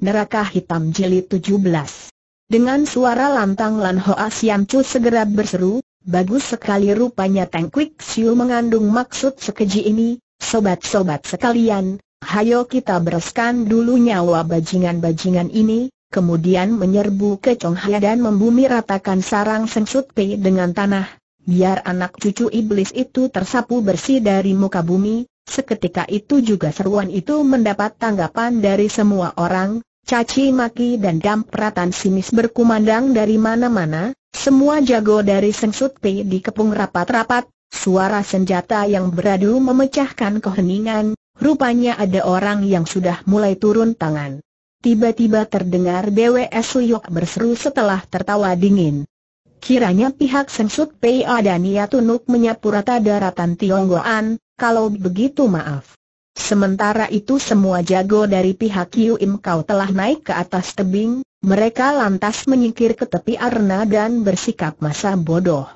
Neraka Hitam Jeli 17 Dengan suara lantang Lan Hoa Siam Chu segera berseru, bagus sekali rupanya Teng Kwik Siu mengandung maksud sekeji ini, sobat-sobat sekalian, hayo kita bereskan dulu nyawa bajingan-bajingan ini, kemudian menyerbu ke Hai dan membumi ratakan sarang Sensut Pei dengan tanah, biar anak cucu iblis itu tersapu bersih dari muka bumi, Seketika itu juga seruan itu mendapat tanggapan dari semua orang, Caci maki dan dampratan sinis berkumandang dari mana-mana, semua jago dari Sengsut Pe dikepung rapat-rapat, suara senjata yang beradu memecahkan keheningan, rupanya ada orang yang sudah mulai turun tangan. Tiba-tiba terdengar BWS Liok berseru setelah tertawa dingin. Kiranya pihak Sengsut Pe ada niat untuk menyapu rata daratan Tionggoan, kalau begitu maaf. Sementara itu semua jago dari pihak Yu Im Kau telah naik ke atas tebing, mereka lantas menyingkir ke tepi arena dan bersikap masa bodoh.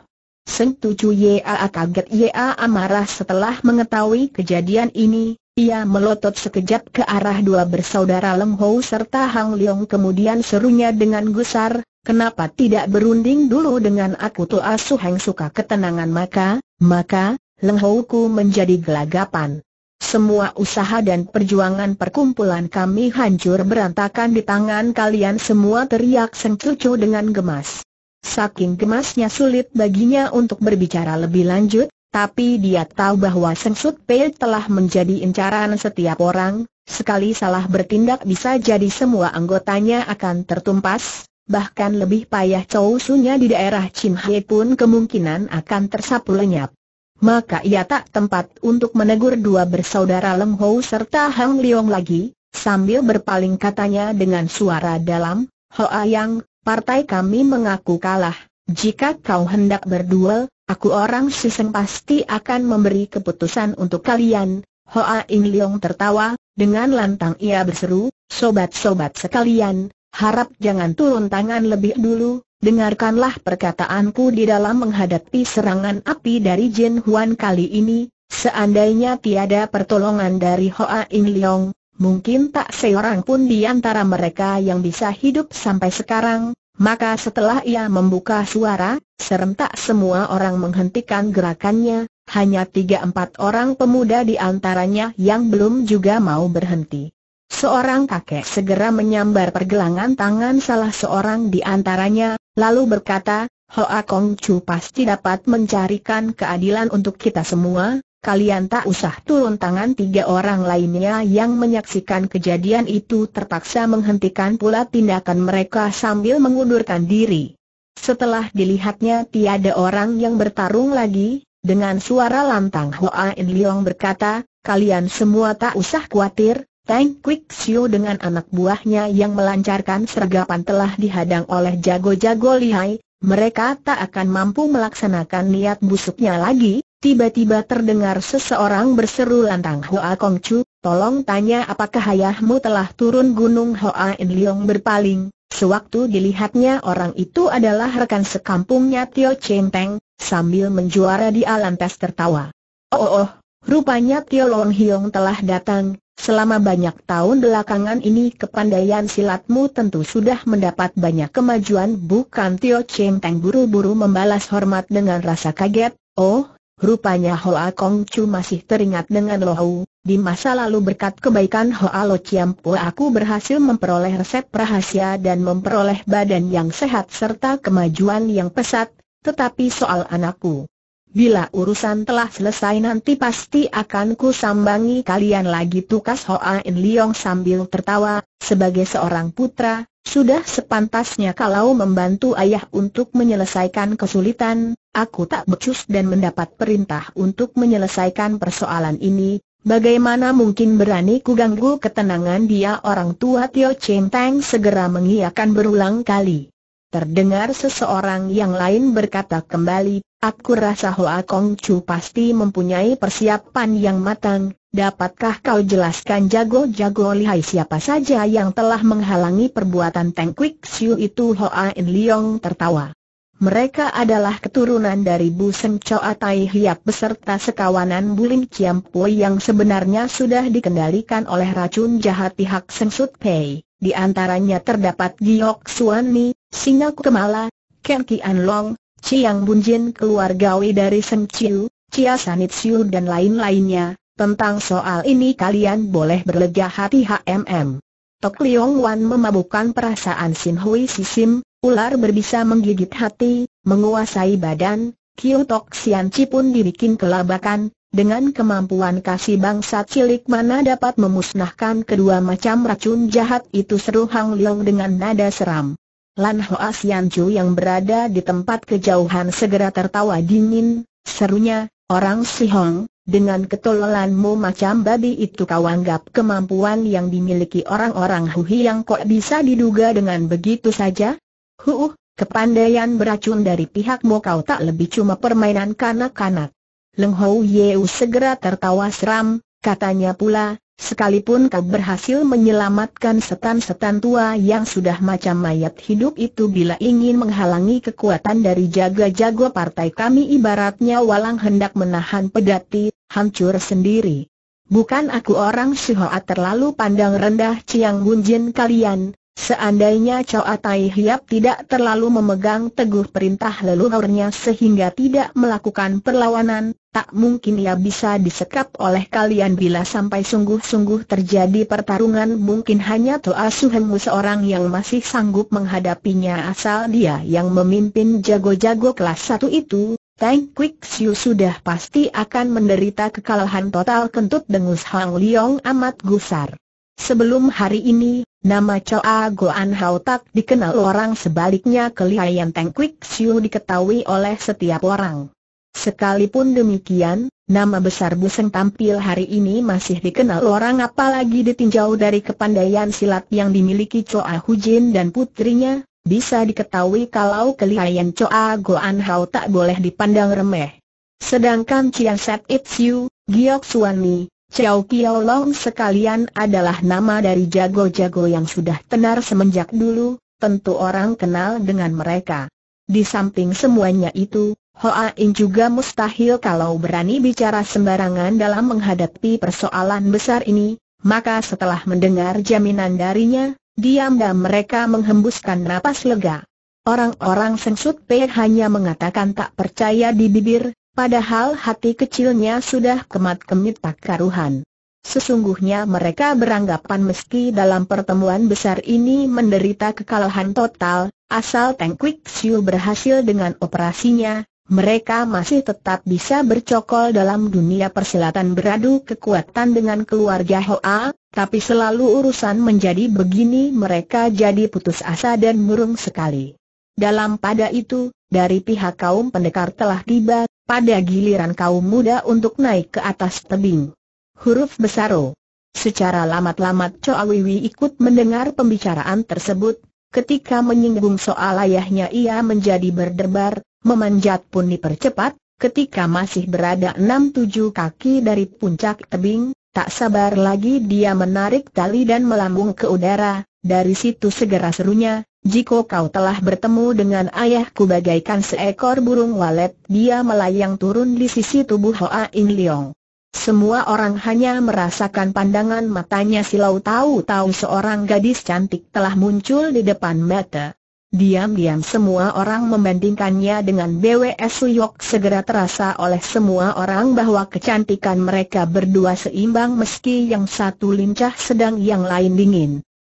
Seng Tucu Yaa kaget Yaa marah setelah mengetahui kejadian ini, ia melotot sekejap ke arah dua bersaudara Leng Hou serta Hang Leong kemudian serunya dengan gusar, kenapa tidak berunding dulu dengan aku tu asuh Heng suka ketenangan maka, maka, Leng Hou ku menjadi gelagapan. Semua usaha dan perjuangan perkumpulan kami hancur berantakan di tangan kalian semua teriak Seng Cucu dengan gemas. Saking gemasnya sulit baginya untuk berbicara lebih lanjut, tapi dia tahu bahwa Seng Sut Pei telah menjadi incaran setiap orang, sekali salah bertindak bisa jadi semua anggotanya akan tertumpas, bahkan lebih payah Chow di daerah Chin Hai pun kemungkinan akan tersapu lenyap maka ia tak tempat untuk menegur dua bersaudara Lem Hou serta Hang Leong lagi, sambil berpaling katanya dengan suara dalam, Ho Yang, partai kami mengaku kalah, jika kau hendak berduel, aku orang Siseng pasti akan memberi keputusan untuk kalian, Ho Aing Leong tertawa, dengan lantang ia berseru, sobat-sobat sekalian, harap jangan turun tangan lebih dulu, dengarkanlah perkataanku di dalam menghadapi serangan api dari Jin Huan kali ini, seandainya tiada pertolongan dari Hoa In Leong, mungkin tak seorang pun di antara mereka yang bisa hidup sampai sekarang, maka setelah ia membuka suara, serentak semua orang menghentikan gerakannya, hanya tiga empat orang pemuda di antaranya yang belum juga mau berhenti. Seorang kakek segera menyambar pergelangan tangan salah seorang di antaranya, Lalu berkata, Hoa Kong Chu pasti dapat mencarikan keadilan untuk kita semua, kalian tak usah turun tangan tiga orang lainnya yang menyaksikan kejadian itu terpaksa menghentikan pula tindakan mereka sambil mengundurkan diri. Setelah dilihatnya tiada orang yang bertarung lagi, dengan suara lantang Hoa In Leong berkata, kalian semua tak usah khawatir, Tang Quixiu dengan anak buahnya yang melancarkan sergapan telah dihadang oleh jago-jago lihai, mereka tak akan mampu melaksanakan niat busuknya lagi, tiba-tiba terdengar seseorang berseru lantang Hoa Kong Chu, tolong tanya apakah ayahmu telah turun gunung Hoa In Leong berpaling, Sewaktu dilihatnya orang itu adalah rekan sekampungnya Tio Cheng Teng, sambil menjuara di alantas tertawa. Oh, oh, oh rupanya Tio Long Hiong telah datang, Selama banyak tahun belakangan ini kepandaian silatmu tentu sudah mendapat banyak kemajuan bukan Tio Cheng Teng buru-buru membalas hormat dengan rasa kaget, oh, rupanya Hoa Kong Chu masih teringat dengan Lo Lohau, di masa lalu berkat kebaikan Hoa Lo Chiam Po aku berhasil memperoleh resep rahasia dan memperoleh badan yang sehat serta kemajuan yang pesat, tetapi soal anakku Bila urusan telah selesai nanti pasti akan ku sambangi kalian lagi tukas Hoa In Leong sambil tertawa, sebagai seorang putra, sudah sepantasnya kalau membantu ayah untuk menyelesaikan kesulitan, aku tak becus dan mendapat perintah untuk menyelesaikan persoalan ini, bagaimana mungkin berani ku ganggu ketenangan dia orang tua Tio Cheng Tang segera mengiakan berulang kali. Terdengar seseorang yang lain berkata kembali, aku rasa Hoa Kong Chu pasti mempunyai persiapan yang matang, dapatkah kau jelaskan jago-jago lihai siapa saja yang telah menghalangi perbuatan Teng Kwik Siu itu Hoa In Leong tertawa. Mereka adalah keturunan dari Bu Seng Choa Tai Hiap beserta sekawanan Bulim Chiam Pui yang sebenarnya sudah dikendalikan oleh racun jahat pihak Seng Sut Pei. Di antaranya terdapat Giok Suan Ni, Singa Kemala, Ken Kian Long, Chiang Bunjin keluargawi dari Sem Chiu, Chia Sanit Siu dan lain-lainnya, tentang soal ini kalian boleh berlega hati HMM. Tok Liong Wan memabukkan perasaan Sin Hui Sisim, ular berbisa menggigit hati, menguasai badan, Kiu Tok Sian Chi pun dibikin kelabakan, dengan kemampuan kasih bangsa cilik mana dapat memusnahkan kedua macam racun jahat itu seru Hang Leong dengan nada seram. Lan Hoa Sian Chu yang berada di tempat kejauhan segera tertawa dingin, serunya, orang Si Hong, dengan ketololanmu macam babi itu kau anggap kemampuan yang dimiliki orang-orang Huhi yang kok bisa diduga dengan begitu saja? Huh, kepandaian beracun dari pihakmu kau tak lebih cuma permainan kanak-kanak. Leng Hou Yeu segera tertawa seram, Katanya pula, sekalipun kau berhasil menyelamatkan setan-setan tua yang sudah macam mayat hidup itu bila ingin menghalangi kekuatan dari jaga jaga partai kami ibaratnya walang hendak menahan pedati, hancur sendiri. Bukan aku orang Shihoa terlalu pandang rendah Ciang Gunjin kalian, Seandainya Chow Tai Hiap tidak terlalu memegang teguh perintah leluhurnya sehingga tidak melakukan perlawanan, tak mungkin ia bisa disekap oleh kalian bila sampai sungguh-sungguh terjadi pertarungan mungkin hanya Toa Suhemu seorang yang masih sanggup menghadapinya asal dia yang memimpin jago-jago kelas satu itu, Tang Quick Siu sudah pasti akan menderita kekalahan total kentut dengus Hang Leong amat gusar. Sebelum hari ini, Nama Choa Goan Hau tak dikenal orang sebaliknya kelihayan Teng Kwik Siu diketahui oleh setiap orang. Sekalipun demikian, nama besar Buseng tampil hari ini masih dikenal orang apalagi ditinjau dari kepandaian silat yang dimiliki Choa Hujin dan putrinya, bisa diketahui kalau kelihayan Choa Goan Hau tak boleh dipandang remeh. Sedangkan Chiang Set It Siu, Giok Suan Mi, Chiao Kiao Long sekalian adalah nama dari jago-jago yang sudah tenar semenjak dulu, tentu orang kenal dengan mereka. Di samping semuanya itu, Hoa In juga mustahil kalau berani bicara sembarangan dalam menghadapi persoalan besar ini, maka setelah mendengar jaminan darinya, diam-diam mereka menghembuskan napas lega. Orang-orang sengsut P hanya mengatakan tak percaya di bibir, Padahal hati kecilnya sudah kemat-kemit tak karuhan. Sesungguhnya mereka beranggapan meski dalam pertemuan besar ini menderita kekalahan total, asal Teng Kwik Siu berhasil dengan operasinya, mereka masih tetap bisa bercokol dalam dunia persilatan beradu kekuatan dengan keluarga Hoa, tapi selalu urusan menjadi begini mereka jadi putus asa dan murung sekali. Dalam pada itu, dari pihak kaum pendekar telah tiba pada giliran kaum muda untuk naik ke atas tebing. Huruf besar O. Secara lamat-lamat Wiwi ikut mendengar pembicaraan tersebut, ketika menyinggung soal ayahnya ia menjadi berdebar, memanjat pun dipercepat, ketika masih berada enam tujuh kaki dari puncak tebing, tak sabar lagi dia menarik tali dan melambung ke udara, dari situ segera serunya, jika kau telah bertemu dengan ayahku bagaikan seekor burung walet, dia melayang turun di sisi tubuh Hoa In Leong. Semua orang hanya merasakan pandangan matanya silau tahu-tahu seorang gadis cantik telah muncul di depan mata. Diam-diam semua orang membandingkannya dengan BWS Suyok segera terasa oleh semua orang bahwa kecantikan mereka berdua seimbang meski yang satu lincah sedang yang lain dingin.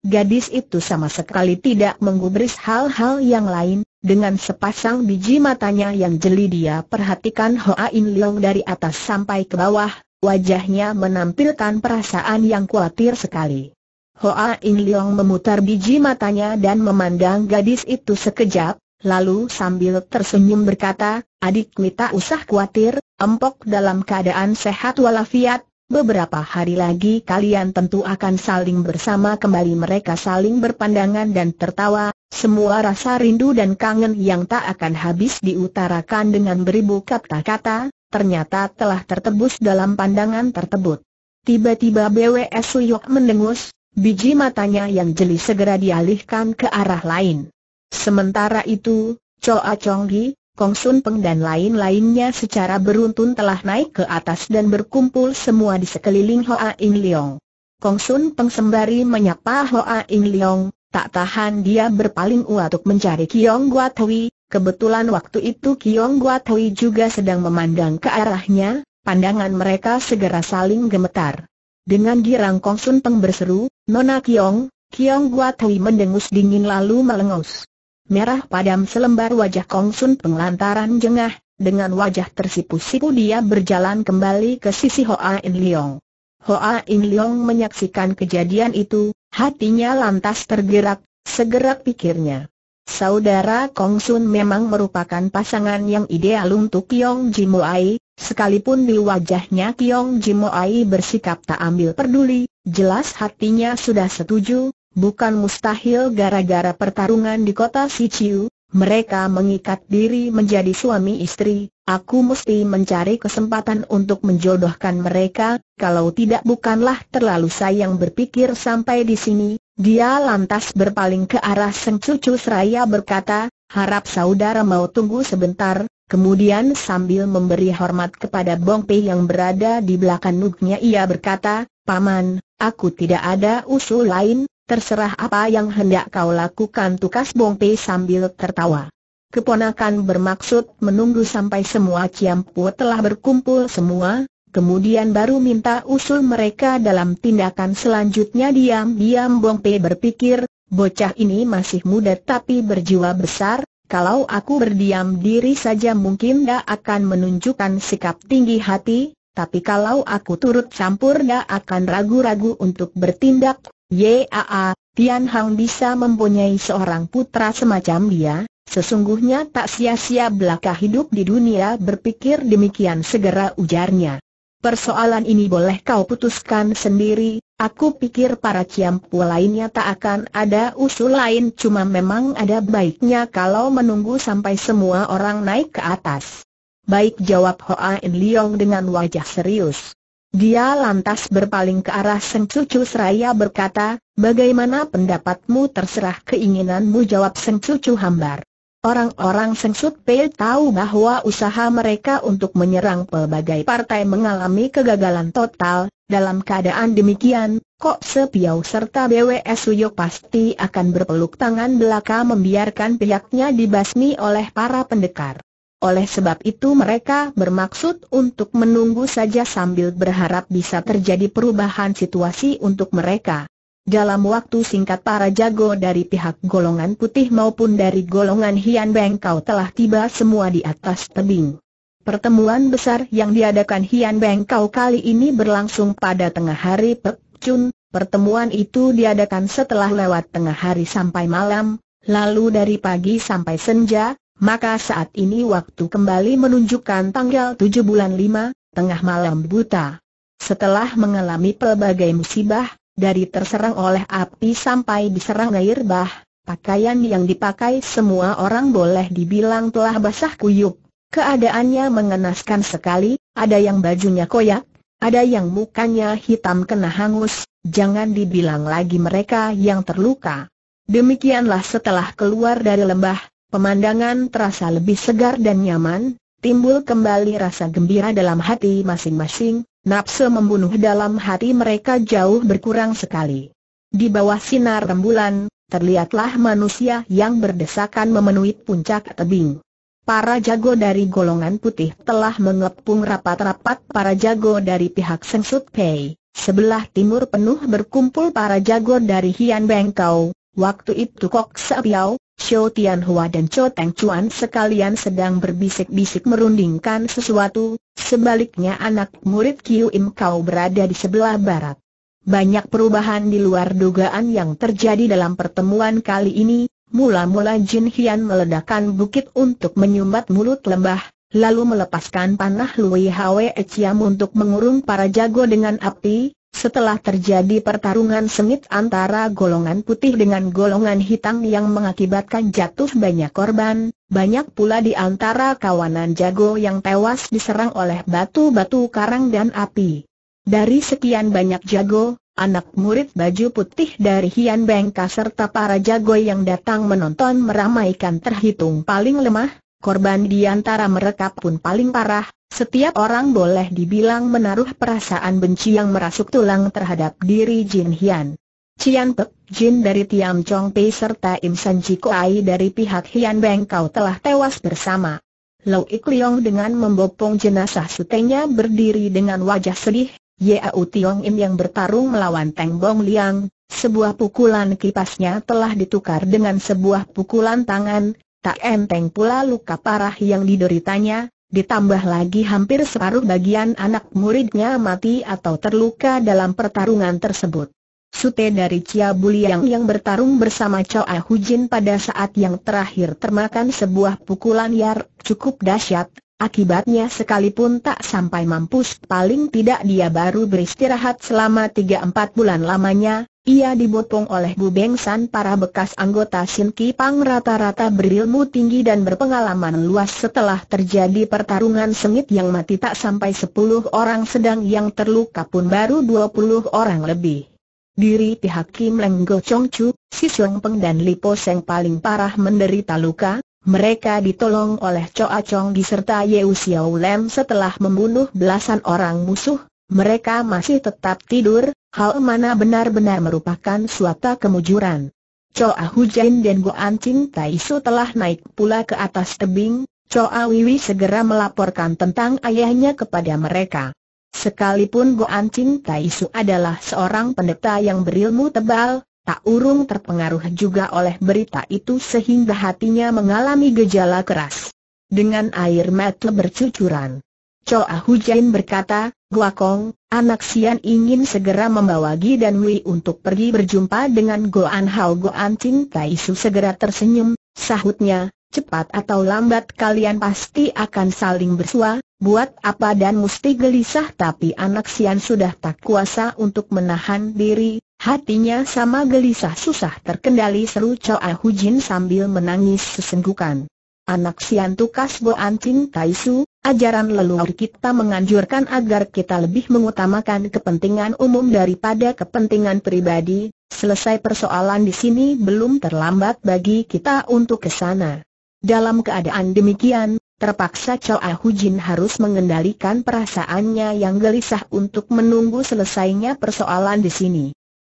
Gadis itu sama sekali tidak menggubris hal-hal yang lain, dengan sepasang biji matanya yang jeli dia perhatikan Hoa In Leong dari atas sampai ke bawah, wajahnya menampilkan perasaan yang khawatir sekali. Hoa In Leong memutar biji matanya dan memandang gadis itu sekejap, lalu sambil tersenyum berkata, Adik Mita usah khawatir, empok dalam keadaan sehat walafiat, Beberapa hari lagi kalian tentu akan saling bersama kembali mereka saling berpandangan dan tertawa, semua rasa rindu dan kangen yang tak akan habis diutarakan dengan beribu kata-kata, ternyata telah tertebus dalam pandangan tersebut. Tiba-tiba BWS Suyok mendengus, biji matanya yang jeli segera dialihkan ke arah lain. Sementara itu, Choa Chong Gi, Kong Sun Peng dan lain-lainnya secara beruntun telah naik ke atas dan berkumpul semua di sekeliling Hoa In Leong. Kong Sun Peng sembari menyapa Hoa In Leong, tak tahan dia berpaling untuk mencari Kiong Guat Hui. kebetulan waktu itu Kiong Guat Hui juga sedang memandang ke arahnya, pandangan mereka segera saling gemetar. Dengan girang Kong Sun Peng berseru, Nona Kiong, Kiong Guat Hui mendengus dingin lalu melengus merah padam selembar wajah Kong Sun pengelantaran jengah, dengan wajah tersipu-sipu dia berjalan kembali ke sisi Hoa In Leong. Hoa In Leong menyaksikan kejadian itu, hatinya lantas tergerak, segera pikirnya. Saudara Kong Sun memang merupakan pasangan yang ideal untuk Kiong Ai sekalipun di wajahnya Kiong Ai bersikap tak ambil peduli, jelas hatinya sudah setuju, Bukan mustahil gara-gara pertarungan di kota Siciu, mereka mengikat diri menjadi suami istri, aku mesti mencari kesempatan untuk menjodohkan mereka, kalau tidak bukanlah terlalu sayang berpikir sampai di sini, dia lantas berpaling ke arah Seng Cucu Seraya berkata, harap saudara mau tunggu sebentar, kemudian sambil memberi hormat kepada Bong Pei yang berada di belakang nuknya ia berkata, Paman, aku tidak ada usul lain, Terserah apa yang hendak kau lakukan tukas Bongpe sambil tertawa. Keponakan bermaksud menunggu sampai semua Ciampu telah berkumpul semua, kemudian baru minta usul mereka dalam tindakan selanjutnya diam-diam Bong Bongpe berpikir, bocah ini masih muda tapi berjiwa besar, kalau aku berdiam diri saja mungkin dia akan menunjukkan sikap tinggi hati, tapi kalau aku turut campur dia akan ragu-ragu untuk bertindak, Yaa, Tian Hang bisa mempunyai seorang putra semacam dia, sesungguhnya tak sia-sia belaka hidup di dunia berpikir demikian segera ujarnya. Persoalan ini boleh kau putuskan sendiri, aku pikir para ciampu lainnya tak akan ada usul lain cuma memang ada baiknya kalau menunggu sampai semua orang naik ke atas. Baik jawab Hoa In Leong dengan wajah serius. Dia lantas berpaling ke arah Seng Cucu seraya berkata, bagaimana pendapatmu terserah keinginanmu jawab Seng Cucu hambar. Orang-orang Seng Sut Pei tahu bahwa usaha mereka untuk menyerang pelbagai partai mengalami kegagalan total, dalam keadaan demikian, Kok Sepiau serta BWS Suyok pasti akan berpeluk tangan belaka membiarkan pihaknya dibasmi oleh para pendekar. Oleh sebab itu mereka bermaksud untuk menunggu saja sambil berharap bisa terjadi perubahan situasi untuk mereka. Dalam waktu singkat para jago dari pihak golongan putih maupun dari golongan Hian bengkau telah tiba semua di atas tebing. Pertemuan besar yang diadakan Hian bengkau kali ini berlangsung pada tengah hari Pek Chun. Pertemuan itu diadakan setelah lewat tengah hari sampai malam, lalu dari pagi sampai senja, maka saat ini waktu kembali menunjukkan tanggal 7 bulan 5, tengah malam buta. Setelah mengalami pelbagai musibah, dari terserang oleh api sampai diserang air bah, pakaian yang dipakai semua orang boleh dibilang telah basah kuyup. Keadaannya mengenaskan sekali, ada yang bajunya koyak, ada yang mukanya hitam kena hangus, jangan dibilang lagi mereka yang terluka. Demikianlah setelah keluar dari lembah, Pemandangan terasa lebih segar dan nyaman, timbul kembali rasa gembira dalam hati masing-masing, nafsu membunuh dalam hati mereka jauh berkurang sekali. Di bawah sinar rembulan, terlihatlah manusia yang berdesakan memenuhi puncak tebing. Para jago dari golongan putih telah mengepung rapat-rapat para jago dari pihak Sengsut Pei. Sebelah timur penuh berkumpul para jago dari Hian Bengkau, Waktu itu Kok Sabiao, Xiao Tianhua dan Cho Teng Chuan sekalian sedang berbisik-bisik merundingkan sesuatu, sebaliknya anak murid Qiu Im Kau berada di sebelah barat. Banyak perubahan di luar dugaan yang terjadi dalam pertemuan kali ini, mula-mula Jin Hian meledakkan bukit untuk menyumbat mulut lembah, lalu melepaskan panah Lui Hwe Echiam untuk mengurung para jago dengan api, setelah terjadi pertarungan sengit antara golongan putih dengan golongan hitam yang mengakibatkan jatuh banyak korban, banyak pula di antara kawanan jago yang tewas diserang oleh batu-batu karang dan api. Dari sekian banyak jago, anak murid baju putih dari Hian Bengka serta para jago yang datang menonton meramaikan terhitung paling lemah, korban di antara mereka pun paling parah, setiap orang boleh dibilang menaruh perasaan benci yang merasuk tulang terhadap diri Jin Hian. Cian Pek Jin dari Tiam Chong Pei serta Im San Ji Ai dari pihak Hian Beng Kau telah tewas bersama. Lau Ik Liong dengan membopong jenazah sutenya berdiri dengan wajah sedih, Yau Tiong Im yang bertarung melawan Teng Bong Liang, sebuah pukulan kipasnya telah ditukar dengan sebuah pukulan tangan, Tak enteng pula luka parah yang dideritanya, ditambah lagi hampir separuh bagian anak muridnya mati atau terluka dalam pertarungan tersebut. Sute dari Cia Buliang yang bertarung bersama Choa Hujin pada saat yang terakhir termakan sebuah pukulan yang cukup dahsyat. Akibatnya sekalipun tak sampai mampus paling tidak dia baru beristirahat selama tiga empat bulan lamanya, ia dibopong oleh Bu Beng San para bekas anggota Sin Pang rata-rata berilmu tinggi dan berpengalaman luas setelah terjadi pertarungan sengit yang mati tak sampai 10 orang sedang yang terluka pun baru 20 orang lebih. Diri pihak Kim Leng Go Chong Chu, Si Siong Peng dan Li Po Seng paling parah menderita luka, mereka ditolong oleh Choa Chong diserta serta Yeu Xiao Lem setelah membunuh belasan orang musuh, mereka masih tetap tidur, hal mana benar-benar merupakan suatu kemujuran. Choa Hujain dan Goan Ching Tai telah naik pula ke atas tebing, Choa Wiwi segera melaporkan tentang ayahnya kepada mereka. Sekalipun Goan Ching Tai adalah seorang pendeta yang berilmu tebal, tak urung terpengaruh juga oleh berita itu sehingga hatinya mengalami gejala keras. Dengan air mata bercucuran, Choa Hujain berkata, Glakong, anak Sian ingin segera membawa Gi dan Wei untuk pergi berjumpa dengan Goan Hao Goan Ching Tai Su segera tersenyum, sahutnya, cepat atau lambat kalian pasti akan saling bersua, buat apa dan mesti gelisah tapi anak Sian sudah tak kuasa untuk menahan diri, hatinya sama gelisah susah terkendali seru Choa Hujin sambil menangis sesenggukan. Anak Sian tukas Goan Ching Tai Su, ajaran leluhur kita menganjurkan agar kita lebih mengutamakan kepentingan umum daripada kepentingan pribadi, selesai persoalan di sini belum terlambat bagi kita untuk ke sana. Dalam keadaan demikian, terpaksa Ah Jin harus mengendalikan perasaannya yang gelisah untuk menunggu selesainya persoalan di sini.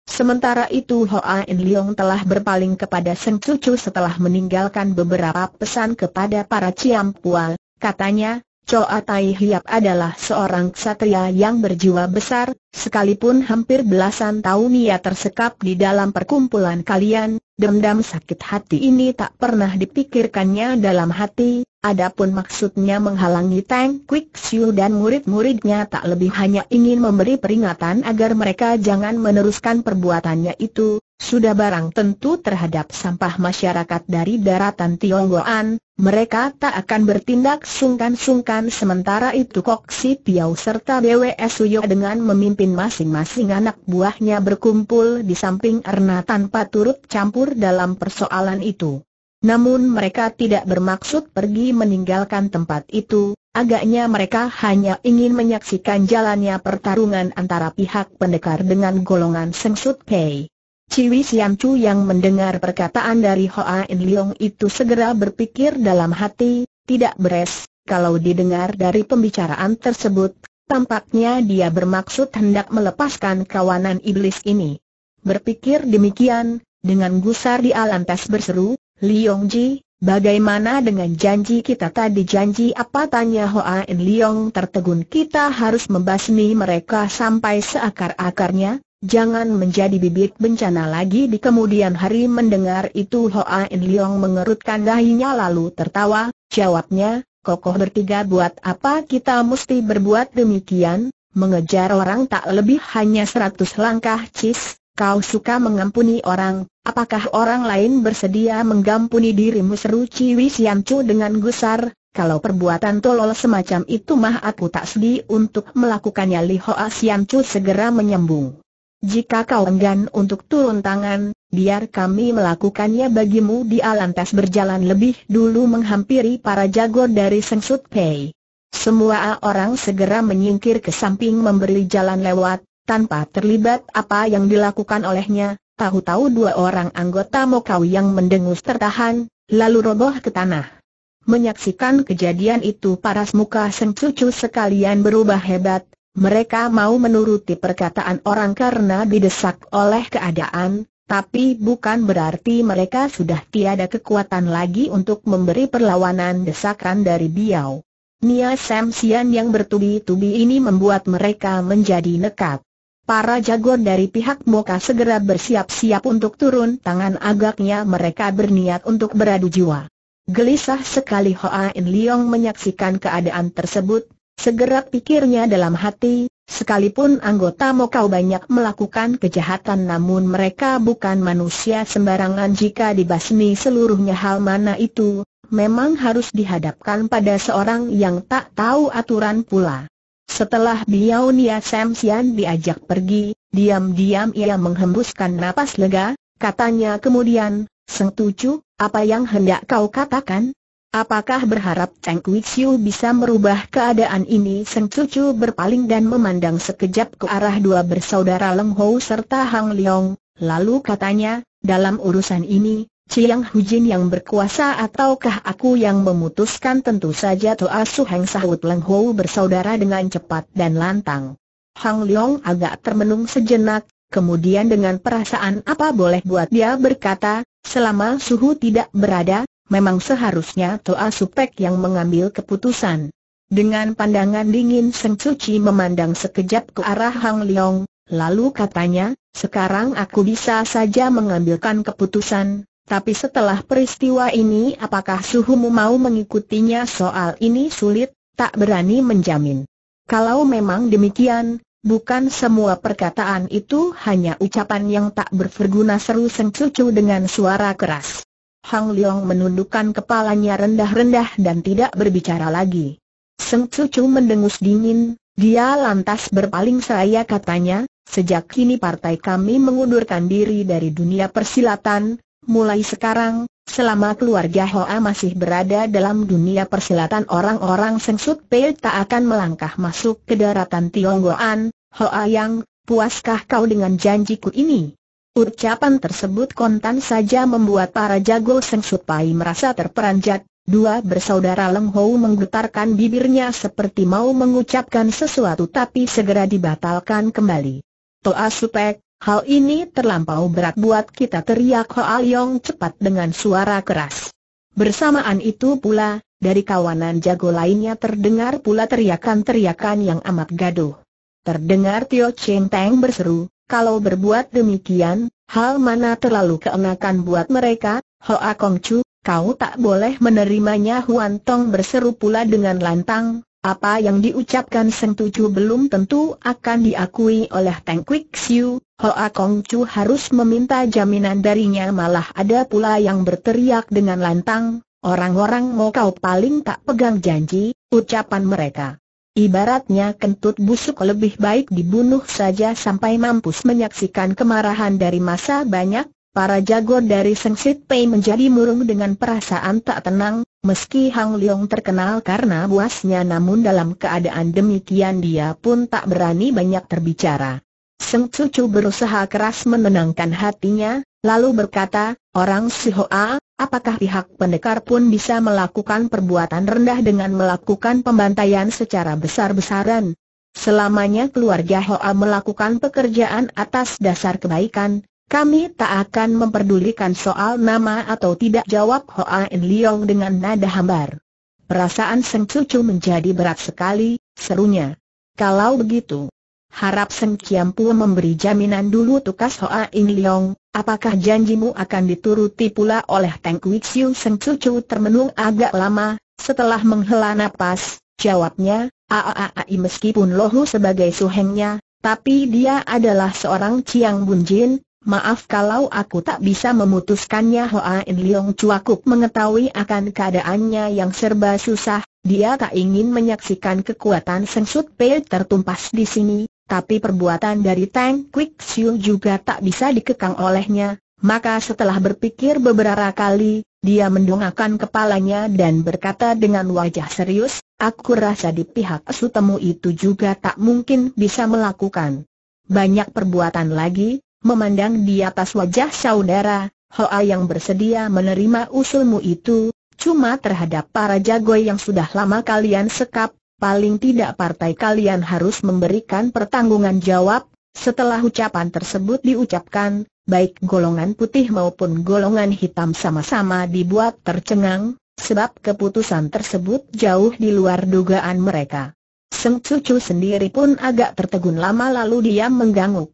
Sementara itu Hoa In Leong telah berpaling kepada Seng Cucu setelah meninggalkan beberapa pesan kepada para Ciampual, katanya, Choa Tai Hiap adalah seorang ksatria yang berjiwa besar, sekalipun hampir belasan tahun ia tersekap di dalam perkumpulan kalian, dendam sakit hati ini tak pernah dipikirkannya dalam hati, adapun maksudnya menghalangi Tang Kwik Siu dan murid-muridnya tak lebih hanya ingin memberi peringatan agar mereka jangan meneruskan perbuatannya itu, sudah barang tentu terhadap sampah masyarakat dari daratan Tionggoan, mereka tak akan bertindak sungkan-sungkan sementara itu Kok Si Piau serta BWS Uyo dengan memimpin masing-masing anak buahnya berkumpul di samping Erna tanpa turut campur dalam persoalan itu. Namun mereka tidak bermaksud pergi meninggalkan tempat itu, agaknya mereka hanya ingin menyaksikan jalannya pertarungan antara pihak pendekar dengan golongan Sengsut Pei. Ciwi Siam Chu yang mendengar perkataan dari Hoa In Leong itu segera berpikir dalam hati, tidak beres, kalau didengar dari pembicaraan tersebut, tampaknya dia bermaksud hendak melepaskan kawanan iblis ini. Berpikir demikian, dengan gusar Di Alantas berseru, Leong Ji, bagaimana dengan janji kita tadi janji apa tanya Hoa In Leong tertegun kita harus membasmi mereka sampai seakar-akarnya? Jangan menjadi bibit bencana lagi di kemudian hari mendengar itu Hoa In Leong mengerutkan dahinya lalu tertawa, jawabnya, kokoh bertiga buat apa kita mesti berbuat demikian, mengejar orang tak lebih hanya seratus langkah cis, kau suka mengampuni orang, apakah orang lain bersedia mengampuni dirimu seru Ciwi Siancu dengan gusar, kalau perbuatan tolol semacam itu mah aku tak sedih untuk melakukannya Li Hoa Siam Chu segera menyambung. Jika kau enggan untuk turun tangan, biar kami melakukannya bagimu di Alantas berjalan lebih dulu menghampiri para jago dari Sengsut Pei Semua orang segera menyingkir ke samping memberi jalan lewat, tanpa terlibat apa yang dilakukan olehnya Tahu-tahu dua orang anggota Mokau yang mendengus tertahan, lalu roboh ke tanah Menyaksikan kejadian itu paras muka Seng Cucu sekalian berubah hebat mereka mau menuruti perkataan orang karena didesak oleh keadaan, tapi bukan berarti mereka sudah tiada kekuatan lagi untuk memberi perlawanan desakan dari Biao. Nia Sam Sian yang bertubi-tubi ini membuat mereka menjadi nekat. Para jagoan dari pihak Moka segera bersiap-siap untuk turun tangan agaknya mereka berniat untuk beradu jiwa. Gelisah sekali Hoa In Leong menyaksikan keadaan tersebut, Segera pikirnya dalam hati, sekalipun anggota Mokau banyak melakukan kejahatan namun mereka bukan manusia sembarangan jika dibasmi seluruhnya hal mana itu, memang harus dihadapkan pada seorang yang tak tahu aturan pula. Setelah Biao Nia Sam Sian diajak pergi, diam-diam ia menghembuskan napas lega, katanya kemudian, Seng Tucu, apa yang hendak kau katakan? Apakah berharap Cheng Kui bisa merubah keadaan ini? Seng Cucu berpaling dan memandang sekejap ke arah dua bersaudara Leng Hou serta Hang Leong, lalu katanya, dalam urusan ini, Chiang Jin yang berkuasa ataukah aku yang memutuskan tentu saja Toa Su Heng sahut Leng Hou bersaudara dengan cepat dan lantang. Hang Leong agak termenung sejenak, kemudian dengan perasaan apa boleh buat dia berkata, selama suhu tidak berada, memang seharusnya Toa Supek yang mengambil keputusan. Dengan pandangan dingin Seng Cuci memandang sekejap ke arah Hang Leong, lalu katanya, sekarang aku bisa saja mengambilkan keputusan, tapi setelah peristiwa ini apakah suhumu mau mengikutinya soal ini sulit, tak berani menjamin. Kalau memang demikian, bukan semua perkataan itu hanya ucapan yang tak berguna seru Seng Cucu dengan suara keras. Hang Leong menundukkan kepalanya rendah-rendah dan tidak berbicara lagi. Seng Cucu mendengus dingin, dia lantas berpaling saya katanya, sejak kini partai kami mengundurkan diri dari dunia persilatan, mulai sekarang, selama keluarga Hoa masih berada dalam dunia persilatan orang-orang Seng Sut Pei tak akan melangkah masuk ke daratan Tionggoan, Hoa Yang, puaskah kau dengan janjiku ini? Ucapan tersebut kontan saja membuat para jago Seng Supai merasa terperanjat, dua bersaudara Leng Hou menggetarkan bibirnya seperti mau mengucapkan sesuatu tapi segera dibatalkan kembali. Toa Supek, hal ini terlampau berat buat kita teriak Hoa Yong cepat dengan suara keras. Bersamaan itu pula, dari kawanan jago lainnya terdengar pula teriakan-teriakan yang amat gaduh. Terdengar Tio Cheng Teng berseru, kalau berbuat demikian, hal mana terlalu keenakan buat mereka, Hoa Kong Chu, kau tak boleh menerimanya Huan Tong berseru pula dengan lantang, apa yang diucapkan Seng Chu belum tentu akan diakui oleh Teng Kwik Siu, Hoa Kong Chu harus meminta jaminan darinya malah ada pula yang berteriak dengan lantang, orang-orang mau kau paling tak pegang janji, ucapan mereka. Ibaratnya kentut busuk lebih baik dibunuh saja sampai mampus menyaksikan kemarahan dari masa banyak, para jago dari Sengsit Pei menjadi murung dengan perasaan tak tenang, meski Hang Leong terkenal karena buasnya namun dalam keadaan demikian dia pun tak berani banyak terbicara. Seng Cucu berusaha keras menenangkan hatinya, lalu berkata, Orang Sihoa, apakah pihak pendekar pun bisa melakukan perbuatan rendah dengan melakukan pembantaian secara besar-besaran? Selamanya keluarga Hoa melakukan pekerjaan atas dasar kebaikan, kami tak akan memperdulikan soal nama atau tidak jawab Hoa In Liong dengan nada hambar. Perasaan Seng Cucu menjadi berat sekali, serunya. Kalau begitu, harap Seng Kiampu memberi jaminan dulu tukas Hoa In Liong, Apakah janjimu akan dituruti pula oleh Teng Kui Siu Seng Cucu termenung agak lama, setelah menghela nafas, jawabnya, Aaai meskipun Lohu sebagai suhengnya, tapi dia adalah seorang Ciang Bunjin, Maaf kalau aku tak bisa memutuskannya Hoa In Leong cukup mengetahui akan keadaannya yang serba susah, dia tak ingin menyaksikan kekuatan sengsut Pei tertumpas di sini, tapi perbuatan dari Tang Quick Siu juga tak bisa dikekang olehnya, maka setelah berpikir beberapa kali, dia mendongakkan kepalanya dan berkata dengan wajah serius, aku rasa di pihak sutemu itu juga tak mungkin bisa melakukan. Banyak perbuatan lagi, memandang di atas wajah saudara, Hoa yang bersedia menerima usulmu itu, cuma terhadap para jago yang sudah lama kalian sekap, paling tidak partai kalian harus memberikan pertanggungan jawab. Setelah ucapan tersebut diucapkan, baik golongan putih maupun golongan hitam sama-sama dibuat tercengang, sebab keputusan tersebut jauh di luar dugaan mereka. Seng Cucu sendiri pun agak tertegun lama lalu dia mengganggu.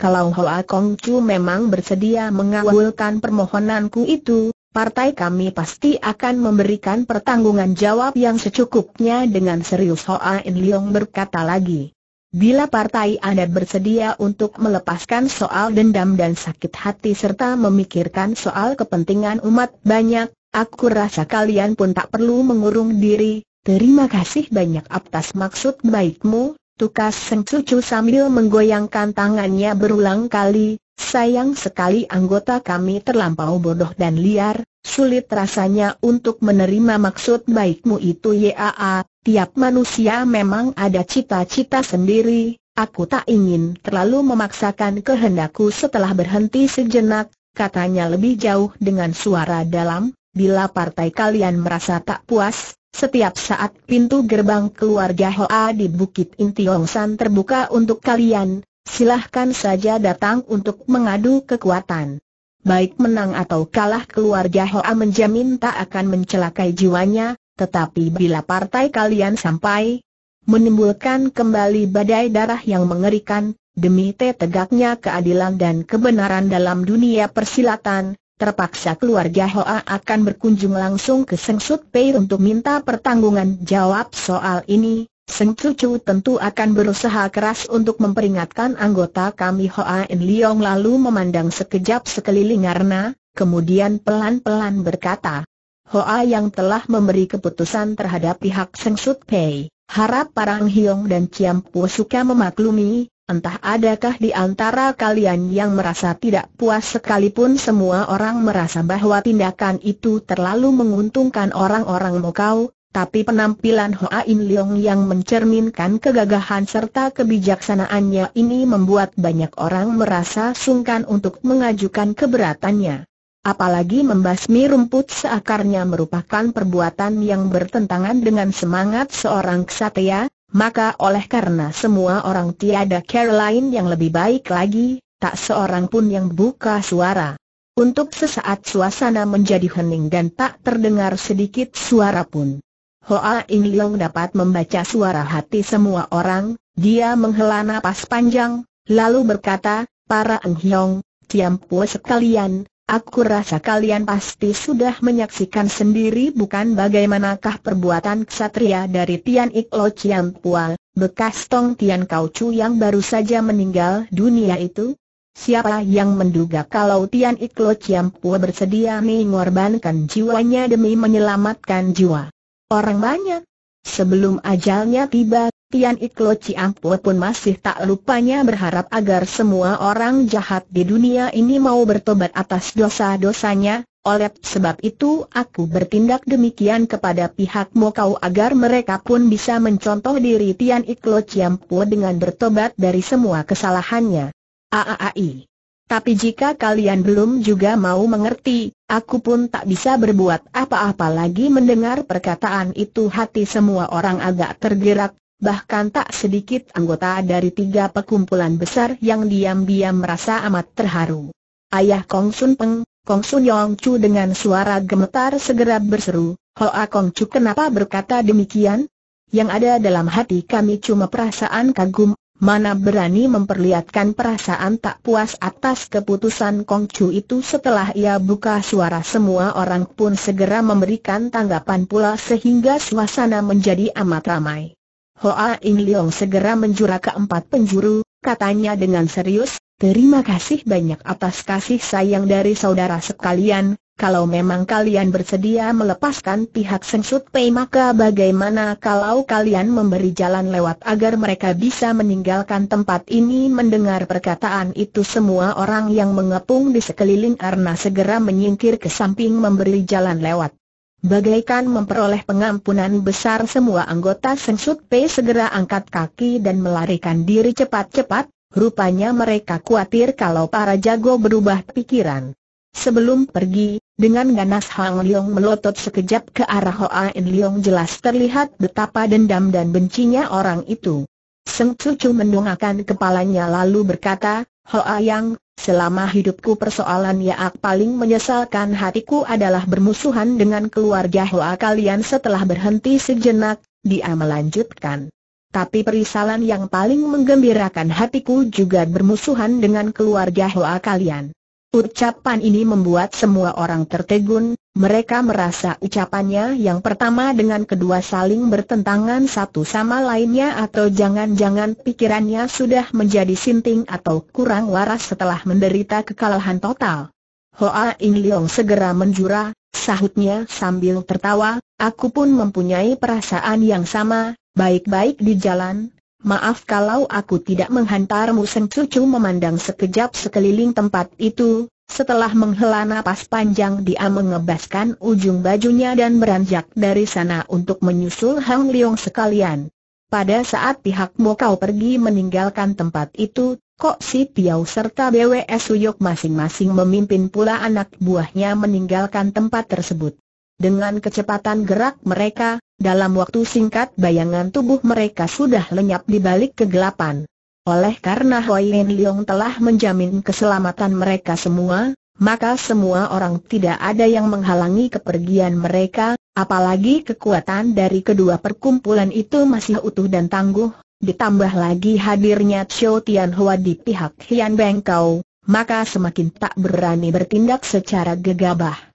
Kalau Hoa Kong Chu memang bersedia mengawalkan permohonanku itu, partai kami pasti akan memberikan pertanggungan jawab yang secukupnya dengan serius Hoa In Leong berkata lagi. Bila partai Anda bersedia untuk melepaskan soal dendam dan sakit hati serta memikirkan soal kepentingan umat banyak, aku rasa kalian pun tak perlu mengurung diri. Terima kasih banyak atas maksud baikmu, tukas Sengcucu sambil menggoyangkan tangannya berulang kali, Sayang sekali anggota kami terlampau bodoh dan liar, sulit rasanya untuk menerima maksud baikmu itu Yaa, tiap manusia memang ada cita-cita sendiri, aku tak ingin terlalu memaksakan kehendakku setelah berhenti sejenak, katanya lebih jauh dengan suara dalam, bila partai kalian merasa tak puas, setiap saat pintu gerbang keluarga Hoa di Bukit Intiongsan terbuka untuk kalian, silahkan saja datang untuk mengadu kekuatan. Baik menang atau kalah keluarga Hoa menjamin tak akan mencelakai jiwanya, tetapi bila partai kalian sampai menimbulkan kembali badai darah yang mengerikan, demi tegaknya keadilan dan kebenaran dalam dunia persilatan, terpaksa keluarga Hoa akan berkunjung langsung ke Sengsut Pei untuk minta pertanggungan jawab soal ini, Seng Cucu tentu akan berusaha keras untuk memperingatkan anggota kami Hoa In Liong lalu memandang sekejap sekeliling karena, kemudian pelan-pelan berkata, Hoa yang telah memberi keputusan terhadap pihak Seng Sut Pei, harap Parang Hiong dan Ciam Pu suka memaklumi, entah adakah di antara kalian yang merasa tidak puas sekalipun semua orang merasa bahwa tindakan itu terlalu menguntungkan orang-orang Mokau, tapi penampilan Hoa In Leong yang mencerminkan kegagahan serta kebijaksanaannya ini membuat banyak orang merasa sungkan untuk mengajukan keberatannya. Apalagi membasmi rumput seakarnya merupakan perbuatan yang bertentangan dengan semangat seorang ksatria, maka oleh karena semua orang tiada Caroline yang lebih baik lagi, tak seorang pun yang buka suara. Untuk sesaat suasana menjadi hening dan tak terdengar sedikit suara pun. Hoa In Leong dapat membaca suara hati semua orang, dia menghela nafas panjang, lalu berkata, para Eng Hiong, Tiampu sekalian, aku rasa kalian pasti sudah menyaksikan sendiri bukan bagaimanakah perbuatan ksatria dari Tian Ik Lo Pua, bekas Tong Tian Kau Chu yang baru saja meninggal dunia itu? Siapa yang menduga kalau Tian Iklo Pua bersedia mengorbankan jiwanya demi menyelamatkan jiwa Orang banyak. Sebelum ajalnya tiba, Tian Iklo Ciampo pun masih tak lupanya berharap agar semua orang jahat di dunia ini mau bertobat atas dosa-dosanya, oleh sebab itu aku bertindak demikian kepada pihak kau agar mereka pun bisa mencontoh diri Tian Iklo Ciampo dengan bertobat dari semua kesalahannya. AAAI tapi jika kalian belum juga mau mengerti, aku pun tak bisa berbuat apa-apa lagi mendengar perkataan itu hati semua orang agak tergerak, bahkan tak sedikit anggota dari tiga perkumpulan besar yang diam-diam merasa amat terharu. Ayah Kong Sun Peng, Kong Sun Yong Chu dengan suara gemetar segera berseru, Hoa Kong Chu kenapa berkata demikian? Yang ada dalam hati kami cuma perasaan kagum, mana berani memperlihatkan perasaan tak puas atas keputusan Kong Chu itu setelah ia buka suara semua orang pun segera memberikan tanggapan pula sehingga suasana menjadi amat ramai. Hoa In Leong segera menjura ke empat penjuru, katanya dengan serius, terima kasih banyak atas kasih sayang dari saudara sekalian, kalau memang kalian bersedia melepaskan pihak Sengsut Pei maka bagaimana kalau kalian memberi jalan lewat agar mereka bisa meninggalkan tempat ini mendengar perkataan itu semua orang yang mengepung di sekeliling Arna segera menyingkir ke samping memberi jalan lewat. Bagaikan memperoleh pengampunan besar semua anggota Sengsut Pei segera angkat kaki dan melarikan diri cepat-cepat, rupanya mereka khawatir kalau para jago berubah pikiran. Sebelum pergi, dengan ganas Hang Leong melotot sekejap ke arah Hoa In Leong jelas terlihat betapa dendam dan bencinya orang itu. Seng Cucu mendongakkan kepalanya lalu berkata, Hoa Yang, selama hidupku persoalan yang paling menyesalkan hatiku adalah bermusuhan dengan keluarga Hoa kalian setelah berhenti sejenak, dia melanjutkan. Tapi perisalan yang paling menggembirakan hatiku juga bermusuhan dengan keluarga Hoa kalian. Ucapan ini membuat semua orang tertegun, mereka merasa ucapannya yang pertama dengan kedua saling bertentangan satu sama lainnya atau jangan-jangan pikirannya sudah menjadi sinting atau kurang waras setelah menderita kekalahan total. Hoa In Leong segera menjura, sahutnya sambil tertawa, aku pun mempunyai perasaan yang sama, baik-baik di jalan, Maaf kalau aku tidak menghantarmu Seng Cucu memandang sekejap sekeliling tempat itu, setelah menghela nafas panjang dia mengebaskan ujung bajunya dan beranjak dari sana untuk menyusul Hang Leong sekalian. Pada saat pihak Mo Kau pergi meninggalkan tempat itu, Kok Si Piau serta BWS Uyuk masing-masing memimpin pula anak buahnya meninggalkan tempat tersebut. Dengan kecepatan gerak mereka, dalam waktu singkat bayangan tubuh mereka sudah lenyap di balik kegelapan. Oleh karena Hoi Lin Leong telah menjamin keselamatan mereka semua, maka semua orang tidak ada yang menghalangi kepergian mereka, apalagi kekuatan dari kedua perkumpulan itu masih utuh dan tangguh, ditambah lagi hadirnya Chou Tian Hua di pihak Hian Beng Kau, maka semakin tak berani bertindak secara gegabah.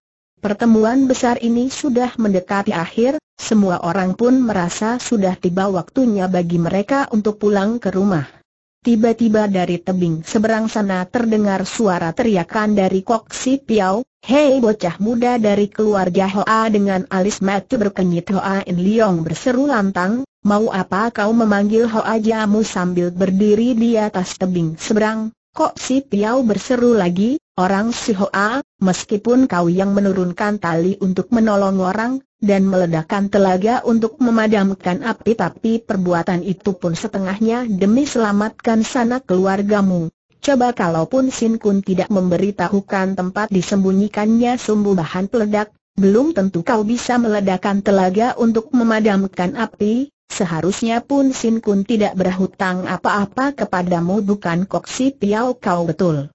Pertemuan besar ini sudah mendekati akhir, semua orang pun merasa sudah tiba waktunya bagi mereka untuk pulang ke rumah. Tiba-tiba dari tebing seberang sana terdengar suara teriakan dari Kok Si Piao, Hei bocah muda dari keluarga Hoa dengan alis mati berkenyit Hoa In Liong berseru lantang, mau apa kau memanggil Hoa Jamu sambil berdiri di atas tebing seberang? Kok si Piau berseru lagi, orang si Hoa, meskipun kau yang menurunkan tali untuk menolong orang, dan meledakkan telaga untuk memadamkan api tapi perbuatan itu pun setengahnya demi selamatkan sana keluargamu. Coba kalaupun Sin Kun tidak memberitahukan tempat disembunyikannya sumbu bahan peledak, belum tentu kau bisa meledakkan telaga untuk memadamkan api, Seharusnya pun Sin Kun tidak berhutang apa-apa kepadamu bukan si Piao kau betul.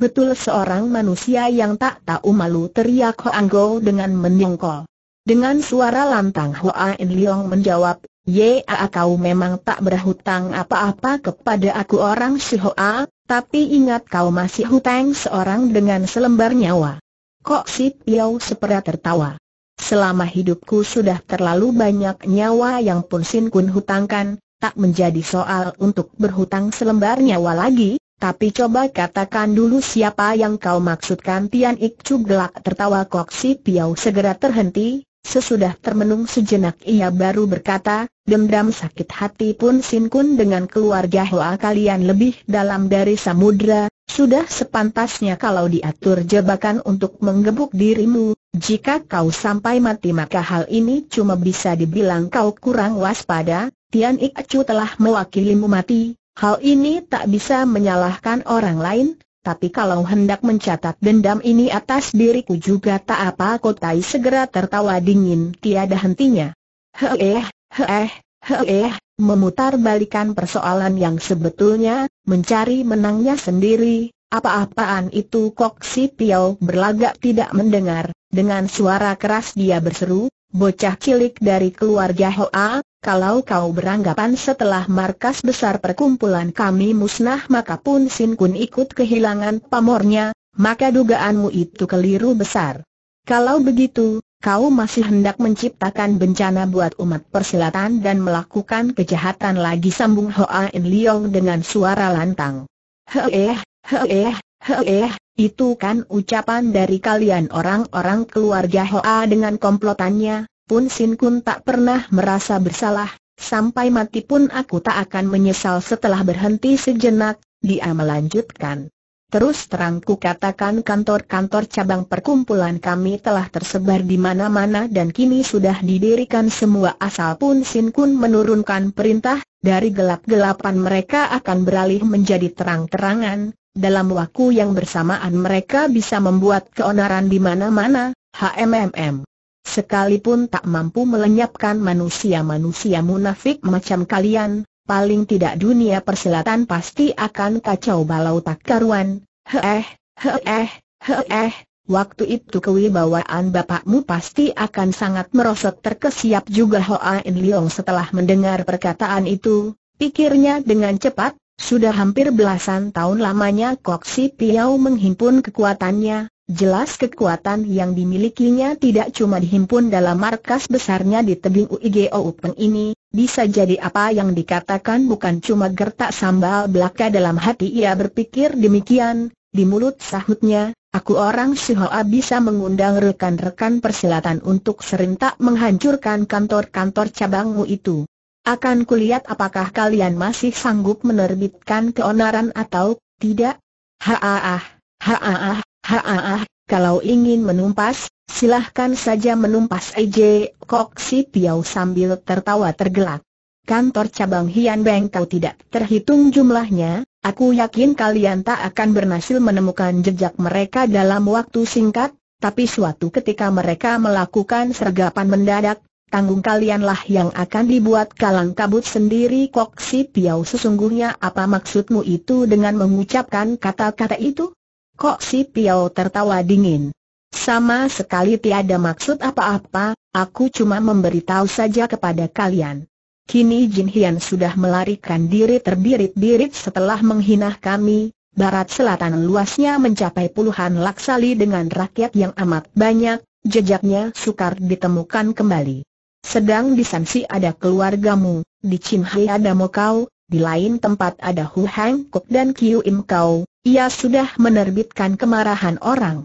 Betul seorang manusia yang tak tahu malu teriak Hoang Go dengan menyongkol. Dengan suara lantang Hoa In Leong menjawab, Yaa kau memang tak berhutang apa-apa kepada aku orang si Hoa, tapi ingat kau masih hutang seorang dengan selembar nyawa. Kok si Piao sepera tertawa. Selama hidupku sudah terlalu banyak nyawa yang Pun Sin Kun hutangkan, tak menjadi soal untuk berhutang selembar nyawa lagi, tapi coba katakan dulu siapa yang kau maksudkan Tian Ik Chu gelak tertawa Kok Si Piau segera terhenti, sesudah termenung sejenak ia baru berkata, dendam sakit hati pun Sin Kun dengan keluarga Hoa kalian lebih dalam dari samudra, sudah sepantasnya kalau diatur jebakan untuk menggebuk dirimu, jika kau sampai mati maka hal ini cuma bisa dibilang kau kurang waspada, Tian Ik Chu telah mewakilimu mati, hal ini tak bisa menyalahkan orang lain, tapi kalau hendak mencatat dendam ini atas diriku juga tak apa kotai segera tertawa dingin tiada hentinya. Heeh, heeh, heeh, memutar balikan persoalan yang sebetulnya, mencari menangnya sendiri, apa-apaan itu Kok Si Piao berlagak tidak mendengar, dengan suara keras dia berseru, bocah cilik dari keluarga Hoa, kalau kau beranggapan setelah markas besar perkumpulan kami musnah maka pun Sin Kun ikut kehilangan pamornya, maka dugaanmu itu keliru besar. Kalau begitu, kau masih hendak menciptakan bencana buat umat persilatan dan melakukan kejahatan lagi sambung Hoa In Liong dengan suara lantang. Heeh, heeh, heeh. Itu kan ucapan dari kalian orang-orang keluarga Hoa dengan komplotannya, pun Sin Kun tak pernah merasa bersalah, sampai mati pun aku tak akan menyesal setelah berhenti sejenak, dia melanjutkan. Terus terangku katakan kantor-kantor cabang perkumpulan kami telah tersebar di mana-mana dan kini sudah didirikan semua asal pun Sin Kun menurunkan perintah, dari gelap-gelapan mereka akan beralih menjadi terang-terangan, dalam waktu yang bersamaan mereka bisa membuat keonaran di mana-mana, HMMM. Sekalipun tak mampu melenyapkan manusia-manusia munafik macam kalian, paling tidak dunia persilatan pasti akan kacau balau tak karuan. Heeh, heeh, heeh, waktu itu kewibawaan bapakmu pasti akan sangat merosot terkesiap juga Hoa In Leong setelah mendengar perkataan itu, pikirnya dengan cepat, sudah hampir belasan tahun lamanya Kok Si Piao menghimpun kekuatannya, jelas kekuatan yang dimilikinya tidak cuma dihimpun dalam markas besarnya di tebing UIGO Pen ini, bisa jadi apa yang dikatakan bukan cuma gertak sambal belaka dalam hati ia berpikir demikian, di mulut sahutnya, aku orang Sihoa bisa mengundang rekan-rekan persilatan untuk serentak menghancurkan kantor-kantor cabangmu itu. Akan kulihat apakah kalian masih sanggup menerbitkan keonaran atau tidak? Haaah, haaah, haaah, kalau ingin menumpas, silahkan saja menumpas EJ Kok Si Piau sambil tertawa tergelak. Kantor cabang Hian Beng kau tidak terhitung jumlahnya, aku yakin kalian tak akan berhasil menemukan jejak mereka dalam waktu singkat, tapi suatu ketika mereka melakukan sergapan mendadak, tanggung kalianlah yang akan dibuat kalang kabut sendiri Kok Si Piau sesungguhnya apa maksudmu itu dengan mengucapkan kata-kata itu? Kok Si Piau tertawa dingin. Sama sekali tiada maksud apa-apa, aku cuma memberitahu saja kepada kalian. Kini Jin Hian sudah melarikan diri terbirit-birit setelah menghina kami, barat selatan luasnya mencapai puluhan laksali dengan rakyat yang amat banyak, jejaknya sukar ditemukan kembali. Sedang di Sansi ada keluargamu, di Cimhai ada Mokau, di lain tempat ada Hu Hang Kok dan Kiu Im Kau, ia sudah menerbitkan kemarahan orang.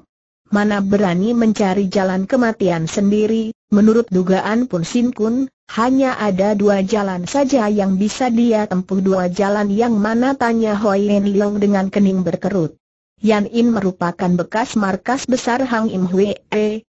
Mana berani mencari jalan kematian sendiri, menurut dugaan Pun Sin Kun, hanya ada dua jalan saja yang bisa dia tempuh dua jalan yang mana tanya Hoi Lin Leong dengan kening berkerut. Yan In merupakan bekas markas besar Hang Im Hwee,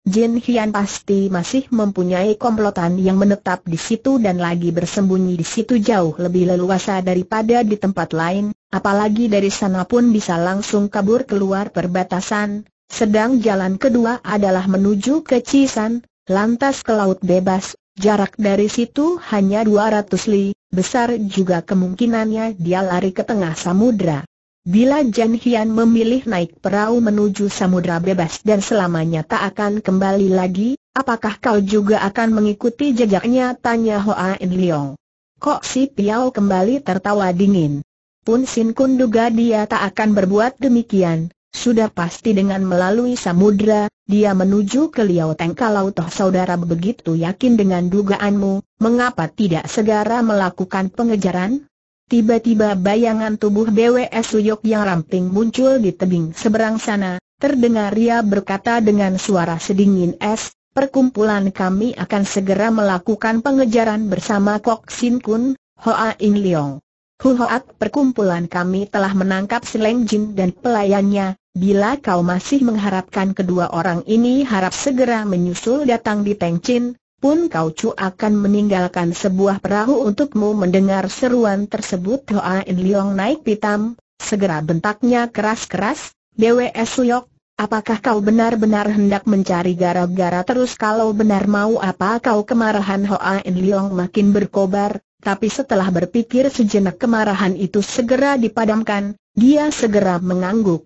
Jin Hian pasti masih mempunyai komplotan yang menetap di situ dan lagi bersembunyi di situ jauh lebih leluasa daripada di tempat lain, apalagi dari sana pun bisa langsung kabur keluar perbatasan, sedang jalan kedua adalah menuju ke Cisan, lantas ke laut bebas, jarak dari situ hanya 200 li, besar juga kemungkinannya dia lari ke tengah samudra. Bila Jan Hian memilih naik perahu menuju samudra bebas dan selamanya tak akan kembali lagi, apakah kau juga akan mengikuti jejaknya? Tanya Hoa In Leong. Kok si Piao kembali tertawa dingin. Pun Sin Kun duga dia tak akan berbuat demikian. Sudah pasti dengan melalui samudra, dia menuju ke Liao Teng kalau toh saudara begitu yakin dengan dugaanmu, mengapa tidak segera melakukan pengejaran? Tiba-tiba bayangan tubuh BWS Suyok yang ramping muncul di tebing seberang sana, terdengar ia berkata dengan suara sedingin es, perkumpulan kami akan segera melakukan pengejaran bersama Kok Sin Kun, Hoa In Leong. Hoat perkumpulan kami telah menangkap Seleng Jin dan pelayannya, bila kau masih mengharapkan kedua orang ini harap segera menyusul datang di Chin." pun Kau cu akan meninggalkan sebuah perahu untukmu mendengar seruan tersebut Hoa In Leong naik pitam, segera bentaknya keras-keras, BWS Suyok, apakah kau benar-benar hendak mencari gara-gara terus kalau benar mau apa kau kemarahan Hoa In Leong makin berkobar, tapi setelah berpikir sejenak kemarahan itu segera dipadamkan, dia segera mengangguk.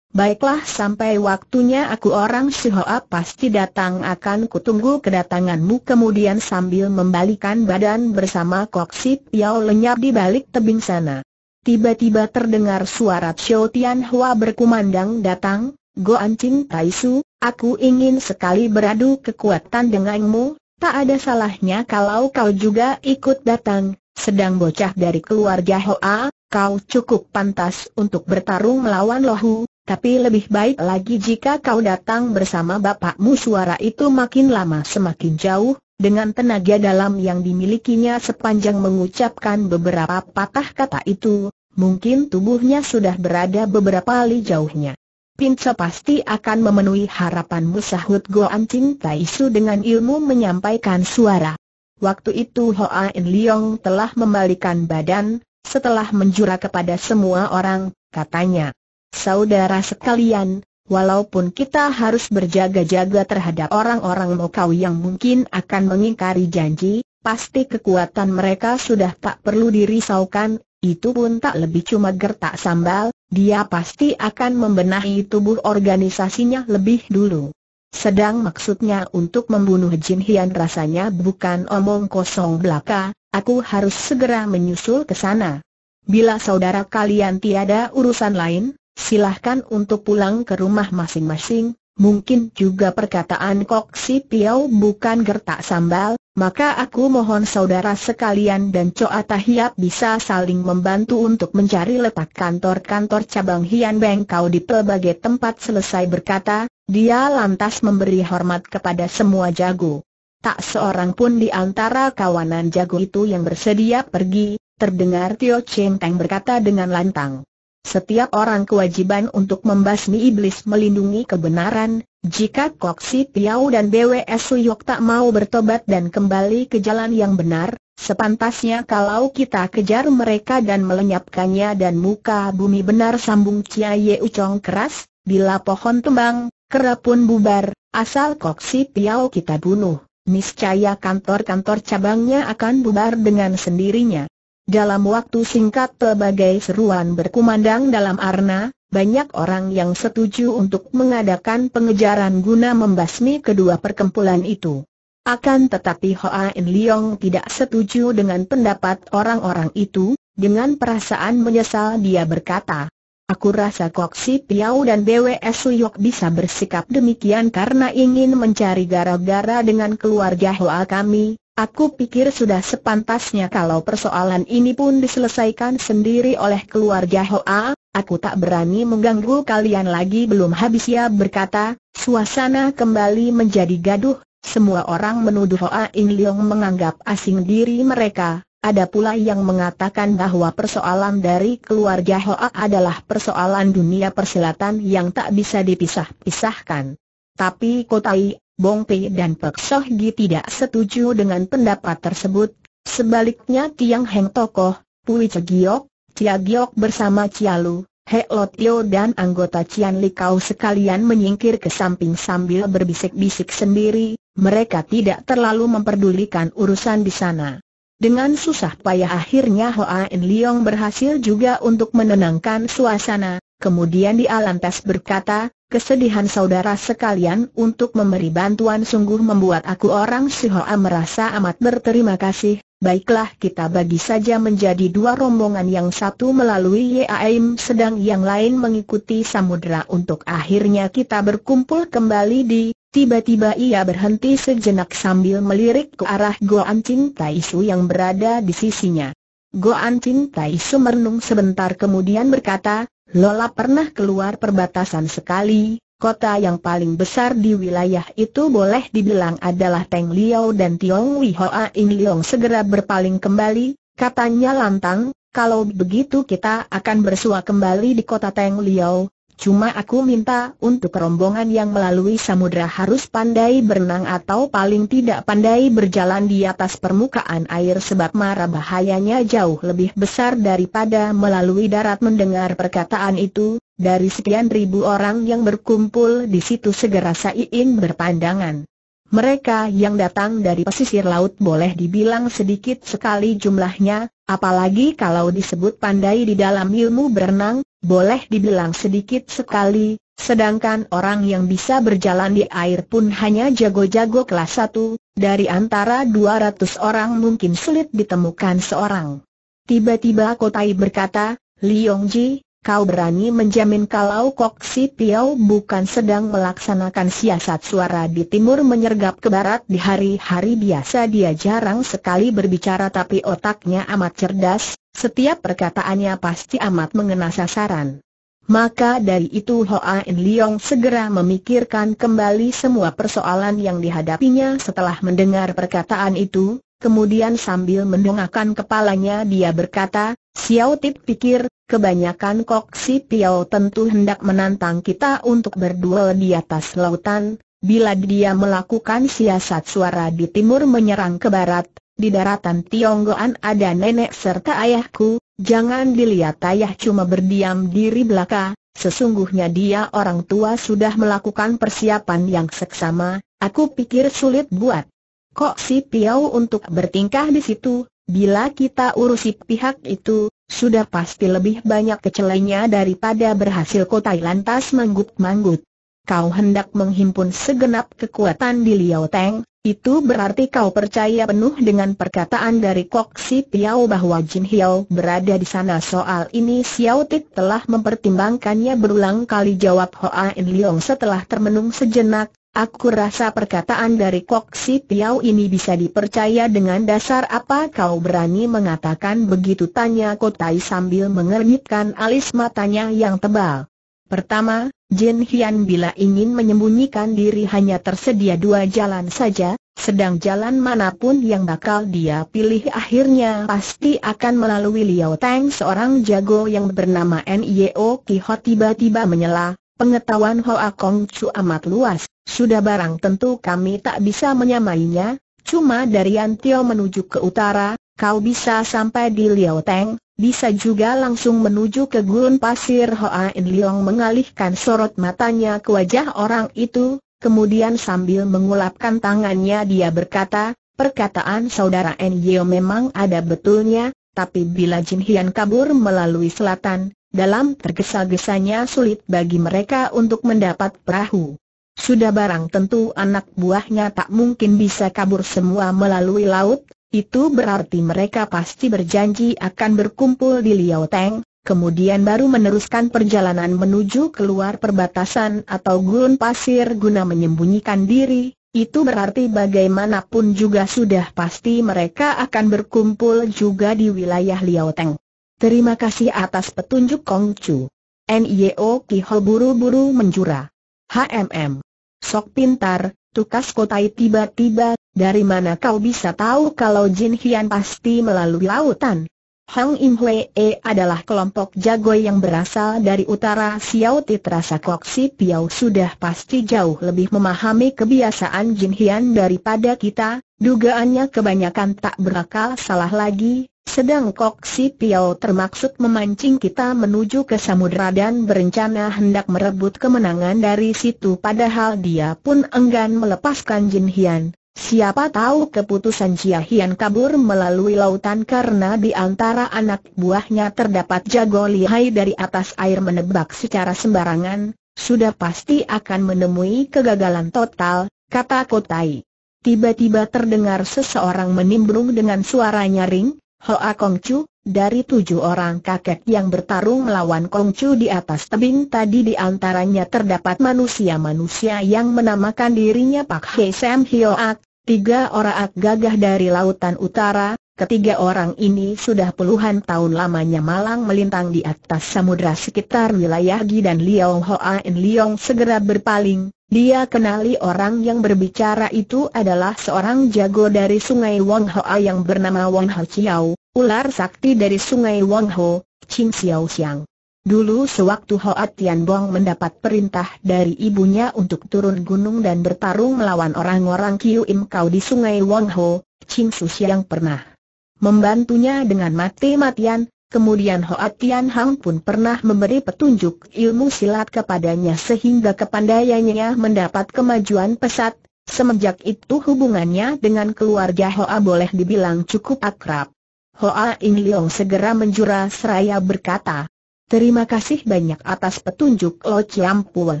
Baiklah sampai waktunya aku orang Shihoa pasti datang akan kutunggu kedatanganmu kemudian sambil membalikan badan bersama Koksi Yao lenyap di balik tebing sana. Tiba-tiba terdengar suara Xiao Tian Hua berkumandang datang, Go Ancing Taisu, aku ingin sekali beradu kekuatan denganmu, tak ada salahnya kalau kau juga ikut datang, sedang bocah dari keluarga Hoa, kau cukup pantas untuk bertarung melawan Lohu, tapi lebih baik lagi jika kau datang bersama bapakmu suara itu makin lama semakin jauh, dengan tenaga dalam yang dimilikinya sepanjang mengucapkan beberapa patah kata itu, mungkin tubuhnya sudah berada beberapa li jauhnya. Pinca pasti akan memenuhi harapanmu sahut Goan Ching Taisu dengan ilmu menyampaikan suara. Waktu itu Hoa In Leong telah membalikan badan, setelah menjura kepada semua orang, katanya. Saudara sekalian, walaupun kita harus berjaga-jaga terhadap orang-orang Mokau yang mungkin akan mengingkari janji, pasti kekuatan mereka sudah tak perlu dirisaukan, itu pun tak lebih cuma gertak sambal, dia pasti akan membenahi tubuh organisasinya lebih dulu. Sedang maksudnya untuk membunuh Jin Hian rasanya bukan omong kosong belaka, aku harus segera menyusul ke sana. Bila saudara kalian tiada urusan lain, silahkan untuk pulang ke rumah masing-masing, mungkin juga perkataan Kok Si Piau bukan gertak sambal, maka aku mohon saudara sekalian dan Coa Tahiap bisa saling membantu untuk mencari letak kantor-kantor cabang Hian Beng Kau di pelbagai tempat selesai berkata, dia lantas memberi hormat kepada semua jago. Tak seorang pun di antara kawanan jago itu yang bersedia pergi, terdengar Tio Cheng Teng berkata dengan lantang setiap orang kewajiban untuk membasmi iblis melindungi kebenaran, jika Kok Si Piao dan BWS Suyok tak mau bertobat dan kembali ke jalan yang benar, sepantasnya kalau kita kejar mereka dan melenyapkannya dan muka bumi benar sambung Cia Ye Ucong keras, bila pohon tumbang, kerap pun bubar, asal Kok Si Piao kita bunuh, niscaya kantor-kantor cabangnya akan bubar dengan sendirinya. Dalam waktu singkat pelbagai seruan berkumandang dalam arna, banyak orang yang setuju untuk mengadakan pengejaran guna membasmi kedua perkumpulan itu. Akan tetapi Hoa In Leong tidak setuju dengan pendapat orang-orang itu, dengan perasaan menyesal dia berkata, Aku rasa Kok Si Piau dan BWS Suyok bisa bersikap demikian karena ingin mencari gara-gara dengan keluarga Hoa kami, Aku pikir sudah sepantasnya kalau persoalan ini pun diselesaikan sendiri oleh keluarga Hoa, aku tak berani mengganggu kalian lagi belum habis ya berkata, suasana kembali menjadi gaduh, semua orang menuduh Hoa In Leong menganggap asing diri mereka, ada pula yang mengatakan bahwa persoalan dari keluarga Hoa adalah persoalan dunia persilatan yang tak bisa dipisah-pisahkan. Tapi Kotai Bong Pei dan Pek Soh Gi tidak setuju dengan pendapat tersebut. Sebaliknya Tiang Heng Tokoh, Pui Cegiok, Cia Giok bersama Cialu, Lu, He Lo Tio dan anggota Cian Kau sekalian menyingkir ke samping sambil berbisik-bisik sendiri, mereka tidak terlalu memperdulikan urusan di sana. Dengan susah payah akhirnya Hoa En Leong berhasil juga untuk menenangkan suasana, kemudian dia lantas berkata, Kesedihan saudara sekalian untuk memberi bantuan sungguh membuat aku orang Sihoa merasa amat berterima kasih. Baiklah kita bagi saja menjadi dua rombongan yang satu melalui Yaim sedang yang lain mengikuti samudera untuk akhirnya kita berkumpul kembali di Tiba-tiba ia berhenti sejenak sambil melirik ke arah Goan Chin Taisu yang berada di sisinya. Goan Chin Taisu merenung sebentar kemudian berkata, Lola pernah keluar perbatasan sekali, kota yang paling besar di wilayah itu boleh dibilang adalah Teng Liao dan Tiong Wi Hoa In Leong segera berpaling kembali, katanya lantang, kalau begitu kita akan bersua kembali di kota Teng Liao, Cuma aku minta untuk rombongan yang melalui samudera harus pandai berenang atau paling tidak pandai berjalan di atas permukaan air sebab mara bahayanya jauh lebih besar daripada melalui darat mendengar perkataan itu, dari sekian ribu orang yang berkumpul di situ segera Saiin berpandangan. Mereka yang datang dari pesisir laut boleh dibilang sedikit sekali jumlahnya, Apalagi kalau disebut pandai di dalam ilmu berenang, boleh dibilang sedikit sekali, sedangkan orang yang bisa berjalan di air pun hanya jago-jago kelas satu dari antara 200 orang mungkin sulit ditemukan seorang. Tiba-tiba Kotai berkata, Liong Ji, kau berani menjamin kalau Kok Si Piao bukan sedang melaksanakan siasat suara di timur menyergap ke barat di hari-hari biasa dia jarang sekali berbicara tapi otaknya amat cerdas, setiap perkataannya pasti amat mengena sasaran. Maka dari itu Hoa In Leong segera memikirkan kembali semua persoalan yang dihadapinya setelah mendengar perkataan itu, kemudian sambil mendongakkan kepalanya dia berkata, Xiao Tip pikir, kebanyakan Kok Si Piao tentu hendak menantang kita untuk berduel di atas lautan, bila dia melakukan siasat suara di timur menyerang ke barat, di daratan Tionggoan ada nenek serta ayahku, jangan dilihat ayah cuma berdiam diri belaka, sesungguhnya dia orang tua sudah melakukan persiapan yang seksama, aku pikir sulit buat. Kok si Piao untuk bertingkah di situ, Bila kita urusi pihak itu, sudah pasti lebih banyak kecelainya daripada berhasil Kotai lantas manggut-manggut. Kau hendak menghimpun segenap kekuatan di Liao Teng, itu berarti kau percaya penuh dengan perkataan dari Kok Si Piao bahwa Jin Hiao berada di sana soal ini Xiao Tik telah mempertimbangkannya berulang kali jawab Hoa In Leong setelah termenung sejenak, Aku rasa perkataan dari Kok Si Piau ini bisa dipercaya dengan dasar apa kau berani mengatakan begitu tanya Kotai sambil mengernyitkan alis matanya yang tebal. Pertama, Jin Hian bila ingin menyembunyikan diri hanya tersedia dua jalan saja, sedang jalan manapun yang bakal dia pilih akhirnya pasti akan melalui Liao Tang seorang jago yang bernama Nio Kihot tiba-tiba menyela, Pengetahuan Hoa Kong Chu amat luas, sudah barang tentu kami tak bisa menyamainya, cuma dari Antio menuju ke utara, kau bisa sampai di Liao Teng, bisa juga langsung menuju ke gurun pasir Hoa In Liang mengalihkan sorot matanya ke wajah orang itu, kemudian sambil mengulapkan tangannya dia berkata, perkataan saudara N memang ada betulnya, tapi bila Jin Hian kabur melalui selatan, dalam tergesa-gesanya sulit bagi mereka untuk mendapat perahu. Sudah barang tentu anak buahnya tak mungkin bisa kabur semua melalui laut, itu berarti mereka pasti berjanji akan berkumpul di Liao Teng, kemudian baru meneruskan perjalanan menuju keluar perbatasan atau gurun pasir guna menyembunyikan diri, itu berarti bagaimanapun juga sudah pasti mereka akan berkumpul juga di wilayah Liao Teng. Terima kasih atas petunjuk Kong Chu. N.I.O. kihol buru-buru menjura. HMM. Sok pintar, tukas kotai tiba-tiba, dari mana kau bisa tahu kalau Jin Hian pasti melalui lautan? Hang Im Hwee adalah kelompok jago yang berasal dari utara Xiao Ti terasa Kok Si Piau sudah pasti jauh lebih memahami kebiasaan Jin Hian daripada kita, dugaannya kebanyakan tak berakal salah lagi, sedang Kok Si Piao termaksud memancing kita menuju ke samudera dan berencana hendak merebut kemenangan dari situ padahal dia pun enggan melepaskan Jin Hian. Siapa tahu keputusan Jia Hian kabur melalui lautan karena di antara anak buahnya terdapat jago lihai dari atas air menebak secara sembarangan, sudah pasti akan menemui kegagalan total, kata Kotai. Tiba-tiba terdengar seseorang menimbrung dengan suara nyaring, Hoa Chu, dari tujuh orang kakek yang bertarung melawan Kong Chu di atas tebing tadi di antaranya terdapat manusia-manusia yang menamakan dirinya Pak Hei Sam Hioak, tiga orang gagah dari lautan utara, Ketiga orang ini sudah puluhan tahun lamanya malang melintang di atas samudra sekitar wilayah Gi dan Liao Hoa In Liong segera berpaling. Dia kenali orang yang berbicara itu adalah seorang jago dari sungai Wang Hoa yang bernama Wang Ho Chiao, ular sakti dari sungai Wang Ho, Ching Xiao Xiang. Dulu sewaktu Hoa Tian Bong mendapat perintah dari ibunya untuk turun gunung dan bertarung melawan orang-orang Kiu Im Kau di sungai Wang Ho, Ching Xiao Xiang pernah membantunya dengan mati-matian, kemudian Hoa Tian Hang pun pernah memberi petunjuk ilmu silat kepadanya sehingga kepandaiannya mendapat kemajuan pesat, semenjak itu hubungannya dengan keluarga Hoa boleh dibilang cukup akrab. Hoa In Leong segera menjura seraya berkata, Terima kasih banyak atas petunjuk Lo Chiam Pul.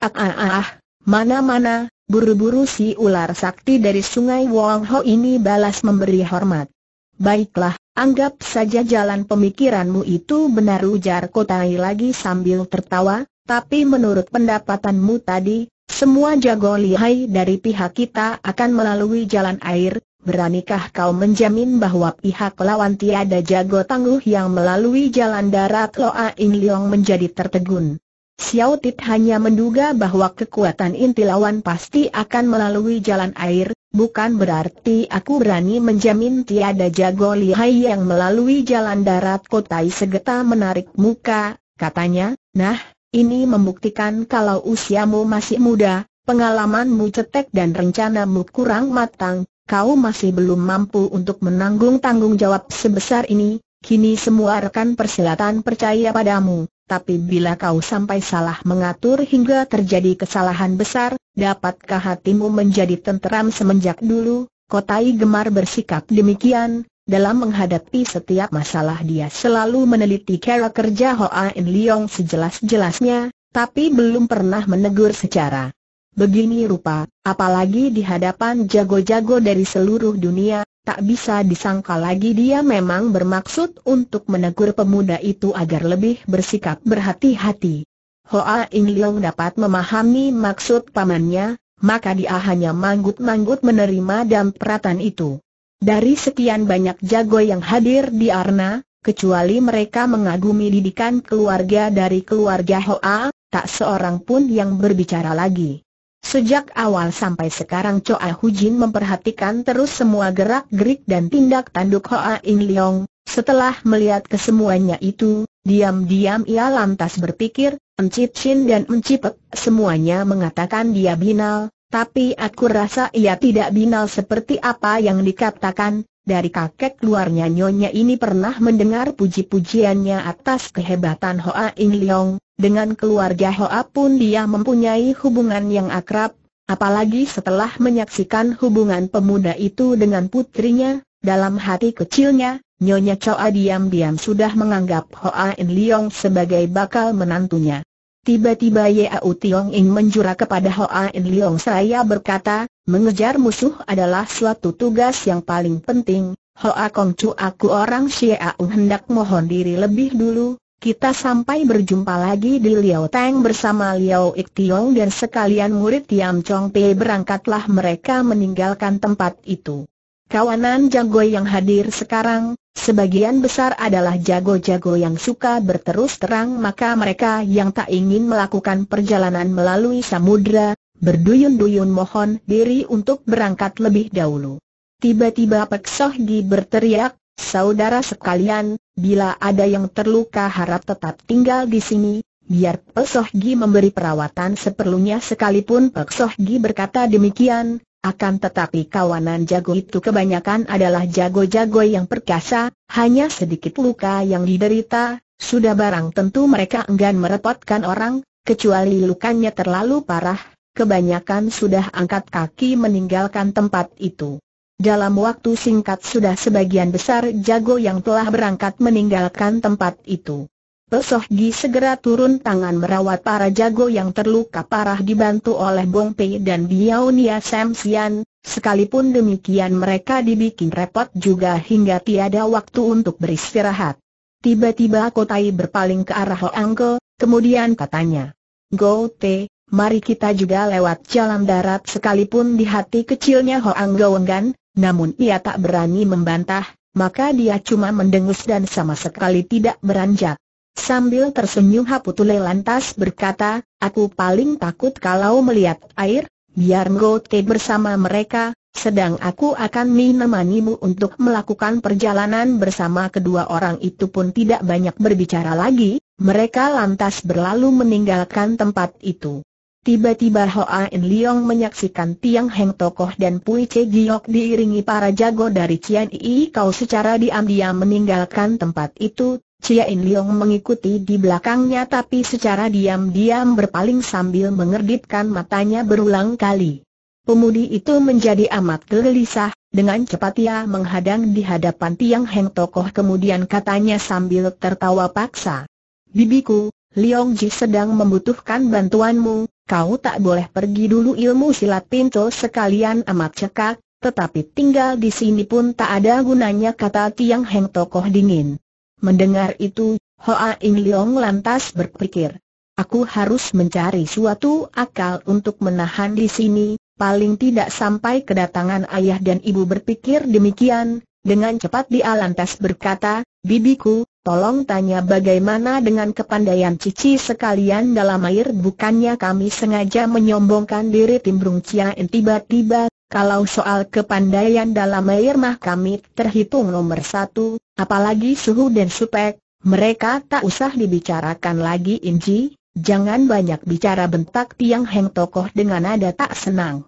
Ah, ah ah ah, mana-mana, buru-buru si ular sakti dari sungai Wong Ho ini balas memberi hormat. Baiklah, anggap saja jalan pemikiranmu itu benar ujar Kotai lagi sambil tertawa, tapi menurut pendapatanmu tadi, semua jago lihai dari pihak kita akan melalui jalan air, beranikah kau menjamin bahwa pihak lawan tiada jago tangguh yang melalui jalan darat Loa In Leong menjadi tertegun? Xiao Tit hanya menduga bahwa kekuatan inti lawan pasti akan melalui jalan air, Bukan berarti aku berani menjamin tiada jago lihai yang melalui jalan darat Kotai Segeta menarik muka, katanya, nah, ini membuktikan kalau usiamu masih muda, pengalamanmu cetek dan rencanamu kurang matang, kau masih belum mampu untuk menanggung tanggung jawab sebesar ini, kini semua rekan persilatan percaya padamu tapi bila kau sampai salah mengatur hingga terjadi kesalahan besar, dapatkah hatimu menjadi tenteram semenjak dulu? Kotai gemar bersikap demikian, dalam menghadapi setiap masalah dia selalu meneliti cara kerja Hoa In Leong sejelas-jelasnya, tapi belum pernah menegur secara begini rupa, apalagi di hadapan jago-jago dari seluruh dunia, Tak bisa disangka lagi dia memang bermaksud untuk menegur pemuda itu agar lebih bersikap berhati-hati. Hoa Ing Leong dapat memahami maksud pamannya, maka dia hanya manggut-manggut menerima dampratan itu. Dari sekian banyak jago yang hadir di Arna, kecuali mereka mengagumi didikan keluarga dari keluarga Hoa, tak seorang pun yang berbicara lagi. Sejak awal sampai sekarang Choa Hujin memperhatikan terus semua gerak-gerik dan tindak tanduk Hoa In Leong. Setelah melihat kesemuanya itu, diam-diam ia lantas berpikir, Encik Chin dan Encipek semuanya mengatakan dia binal, tapi aku rasa ia tidak binal seperti apa yang dikatakan, dari kakek keluarnya Nyonya ini pernah mendengar puji-pujiannya atas kehebatan Hoa In Leong, dengan keluarga Hoa pun dia mempunyai hubungan yang akrab, apalagi setelah menyaksikan hubungan pemuda itu dengan putrinya, dalam hati kecilnya, Nyonya Choa diam-diam sudah menganggap Hoa In Leong sebagai bakal menantunya. Tiba-tiba Yau Tiong Ing menjura kepada Hoa In Leong Seraya berkata, mengejar musuh adalah suatu tugas yang paling penting, Hoa Kong Chu aku orang Xiaung hendak mohon diri lebih dulu, kita sampai berjumpa lagi di Liao Tang bersama Liao Ik Tiong dan sekalian murid Tiam Chong Pei berangkatlah mereka meninggalkan tempat itu. Kawanan jago yang hadir sekarang, sebagian besar adalah jago-jago yang suka berterus terang maka mereka yang tak ingin melakukan perjalanan melalui samudra, berduyun-duyun mohon diri untuk berangkat lebih dahulu. Tiba-tiba Pek Sohgi berteriak, saudara sekalian, bila ada yang terluka harap tetap tinggal di sini, biar Pek Sohgi memberi perawatan seperlunya sekalipun Pek Sohgi berkata demikian, akan tetapi kawanan jago itu kebanyakan adalah jago-jago yang perkasa, hanya sedikit luka yang diderita, sudah barang tentu mereka enggan merepotkan orang, kecuali lukanya terlalu parah, kebanyakan sudah angkat kaki meninggalkan tempat itu. Dalam waktu singkat sudah sebagian besar jago yang telah berangkat meninggalkan tempat itu. Pesoh Gi segera turun tangan merawat para jago yang terluka parah dibantu oleh Bong Pei dan Nia Sam Sian, sekalipun demikian mereka dibikin repot juga hingga tiada waktu untuk beristirahat. Tiba-tiba Kotai berpaling ke arah Ho Ke, kemudian katanya, Go Te, mari kita juga lewat jalan darat sekalipun di hati kecilnya Ho Go enggan, namun ia tak berani membantah, maka dia cuma mendengus dan sama sekali tidak beranjak. Sambil tersenyum Haputule lantas berkata, aku paling takut kalau melihat air, biar Ngote bersama mereka, sedang aku akan menemanimu untuk melakukan perjalanan bersama kedua orang itu pun tidak banyak berbicara lagi, mereka lantas berlalu meninggalkan tempat itu. Tiba-tiba Hoa In Leong menyaksikan Tiang Heng Tokoh dan Pui Che Giok diiringi para jago dari Cian II Kau secara diam-diam meninggalkan tempat itu, Chia In Leong mengikuti di belakangnya tapi secara diam-diam berpaling sambil mengerdipkan matanya berulang kali. Pemudi itu menjadi amat gelisah, dengan cepat ia menghadang di hadapan tiang heng tokoh kemudian katanya sambil tertawa paksa. Bibiku, Leong Ji sedang membutuhkan bantuanmu, kau tak boleh pergi dulu ilmu silat pintu sekalian amat cekak, tetapi tinggal di sini pun tak ada gunanya kata tiang heng tokoh dingin. Mendengar itu, Hoa Ing Leong lantas berpikir. Aku harus mencari suatu akal untuk menahan di sini, paling tidak sampai kedatangan ayah dan ibu berpikir demikian. Dengan cepat dia lantas berkata, Bibiku, tolong tanya bagaimana dengan kepandaian cici sekalian dalam air Bukannya kami sengaja menyombongkan diri Timbrung Ciain tiba-tiba kalau soal kepandaian dalam air mah kami terhitung nomor satu, apalagi suhu dan supek, mereka tak usah dibicarakan lagi Inji, jangan banyak bicara bentak tiang heng tokoh dengan nada tak senang.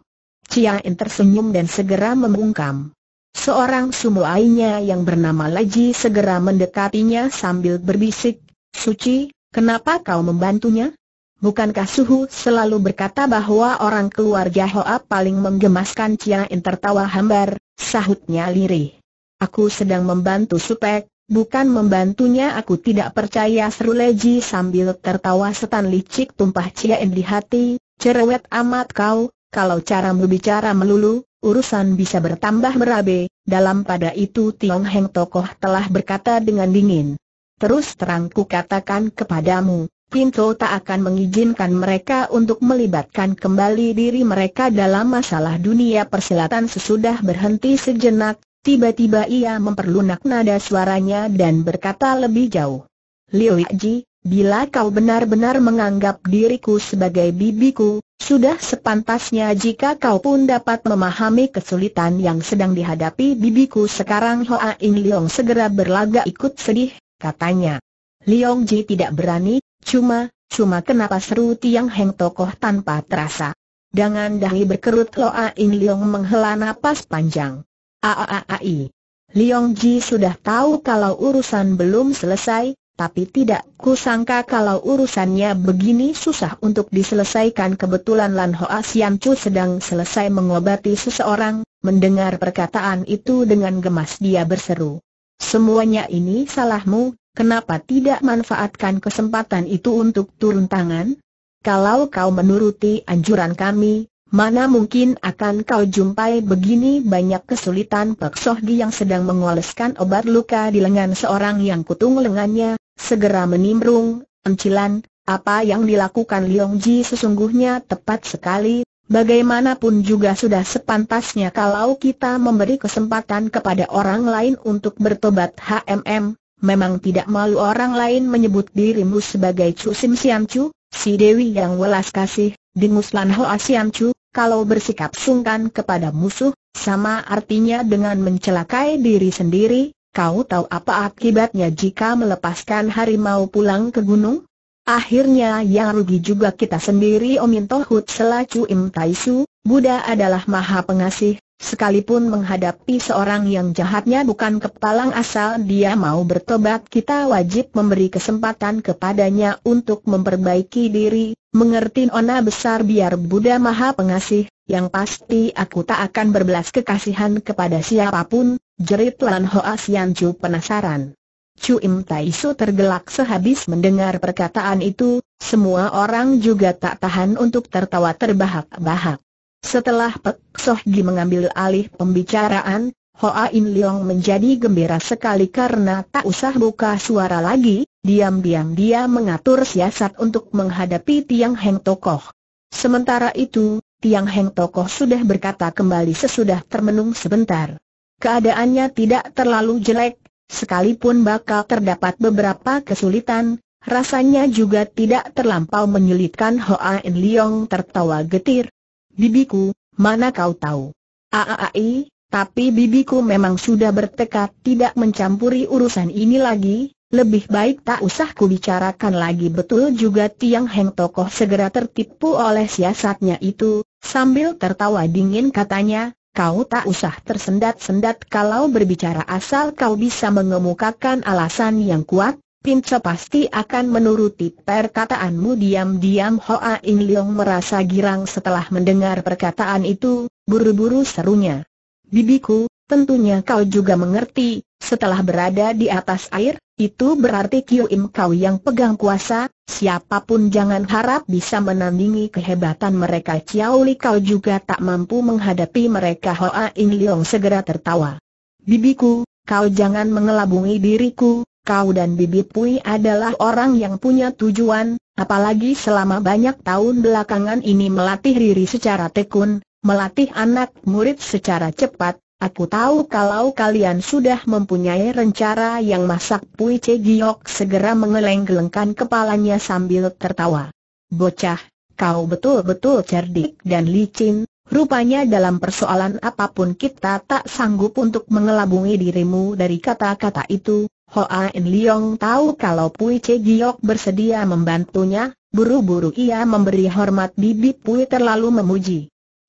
Cia In tersenyum dan segera membungkam. Seorang sumuainya yang bernama Laji segera mendekatinya sambil berbisik, Suci, kenapa kau membantunya? Bukankah Suhu selalu berkata bahwa orang keluarga Hoa paling menggemaskan Cia? In tertawa hambar, sahutnya lirih. Aku sedang membantu Supek, bukan membantunya aku tidak percaya seru Leji sambil tertawa setan licik tumpah Cia In di hati, cerewet amat kau, kalau cara berbicara melulu, urusan bisa bertambah berabe, dalam pada itu Tiong Heng Tokoh telah berkata dengan dingin. Terus terang ku katakan kepadamu, Pinto tak akan mengizinkan mereka untuk melibatkan kembali diri mereka dalam masalah dunia persilatan sesudah berhenti sejenak, tiba-tiba ia memperlunak nada suaranya dan berkata lebih jauh. Liu Ji, bila kau benar-benar menganggap diriku sebagai bibiku, sudah sepantasnya jika kau pun dapat memahami kesulitan yang sedang dihadapi bibiku sekarang Hoa In Leong segera berlagak ikut sedih, katanya. Liu Ji tidak berani, Cuma, cuma kenapa seru Tiang Heng tokoh tanpa terasa. Dengan dahi berkerut Loa In Leong menghela napas panjang. Aaai. Leong Ji sudah tahu kalau urusan belum selesai, tapi tidak kusangka kalau urusannya begini susah untuk diselesaikan kebetulan Lan Hoa Sian Chu sedang selesai mengobati seseorang, mendengar perkataan itu dengan gemas dia berseru. Semuanya ini salahmu, kenapa tidak manfaatkan kesempatan itu untuk turun tangan? Kalau kau menuruti anjuran kami, mana mungkin akan kau jumpai begini banyak kesulitan Pak Sohdi yang sedang mengoleskan obat luka di lengan seorang yang kutung lengannya, segera menimbrung, encilan, apa yang dilakukan Leong Ji sesungguhnya tepat sekali, Bagaimanapun juga sudah sepantasnya kalau kita memberi kesempatan kepada orang lain untuk bertobat HMM, memang tidak malu orang lain menyebut dirimu sebagai Chu Sim Siam Chu, si Dewi yang welas kasih, dengus Lan Hoa Siam Chu, kalau bersikap sungkan kepada musuh, sama artinya dengan mencelakai diri sendiri, kau tahu apa akibatnya jika melepaskan harimau pulang ke gunung? Akhirnya yang rugi juga kita sendiri Omin Tohut Selacu Im Taisu, Buddha adalah maha pengasih, sekalipun menghadapi seorang yang jahatnya bukan kepalang asal dia mau bertobat kita wajib memberi kesempatan kepadanya untuk memperbaiki diri, mengerti ona besar biar Buddha maha pengasih, yang pasti aku tak akan berbelas kekasihan kepada siapapun, jerit Lan Hoa Sian Chu penasaran. Tai Su tergelak sehabis mendengar perkataan itu, semua orang juga tak tahan untuk tertawa terbahak-bahak. Setelah Pek Soh Gi mengambil alih pembicaraan, Hoa In Leong menjadi gembira sekali karena tak usah buka suara lagi, diam-diam dia mengatur siasat untuk menghadapi Tiang Heng Tokoh. Sementara itu, Tiang Heng Tokoh sudah berkata kembali sesudah termenung sebentar. Keadaannya tidak terlalu jelek, Sekalipun bakal terdapat beberapa kesulitan, rasanya juga tidak terlampau menyulitkan Hoa En Leong tertawa getir. Bibiku, mana kau tahu? Aai, tapi bibiku memang sudah bertekad tidak mencampuri urusan ini lagi, lebih baik tak usah ku bicarakan lagi betul juga Tiang Heng tokoh segera tertipu oleh siasatnya itu, sambil tertawa dingin katanya, kau tak usah tersendat-sendat kalau berbicara asal kau bisa mengemukakan alasan yang kuat, Pinca pasti akan menuruti perkataanmu diam-diam Hoa In Leong merasa girang setelah mendengar perkataan itu, buru-buru serunya. Bibiku, tentunya kau juga mengerti, setelah berada di atas air, itu berarti Kiu Im Kau yang pegang kuasa, siapapun jangan harap bisa menandingi kehebatan mereka Chiao Li Kau juga tak mampu menghadapi mereka Hoa In Leong segera tertawa. Bibiku, kau jangan mengelabungi diriku, kau dan Bibi Pui adalah orang yang punya tujuan, apalagi selama banyak tahun belakangan ini melatih diri secara tekun, melatih anak murid secara cepat, Aku tahu kalau kalian sudah mempunyai rencana yang masak Pui Che Giok segera mengeleng-gelengkan kepalanya sambil tertawa. Bocah, kau betul-betul cerdik dan licin, rupanya dalam persoalan apapun kita tak sanggup untuk mengelabungi dirimu dari kata-kata itu. Hoa En Liong tahu kalau Pui Che Giok bersedia membantunya, buru-buru ia memberi hormat Bibi Pui terlalu memuji.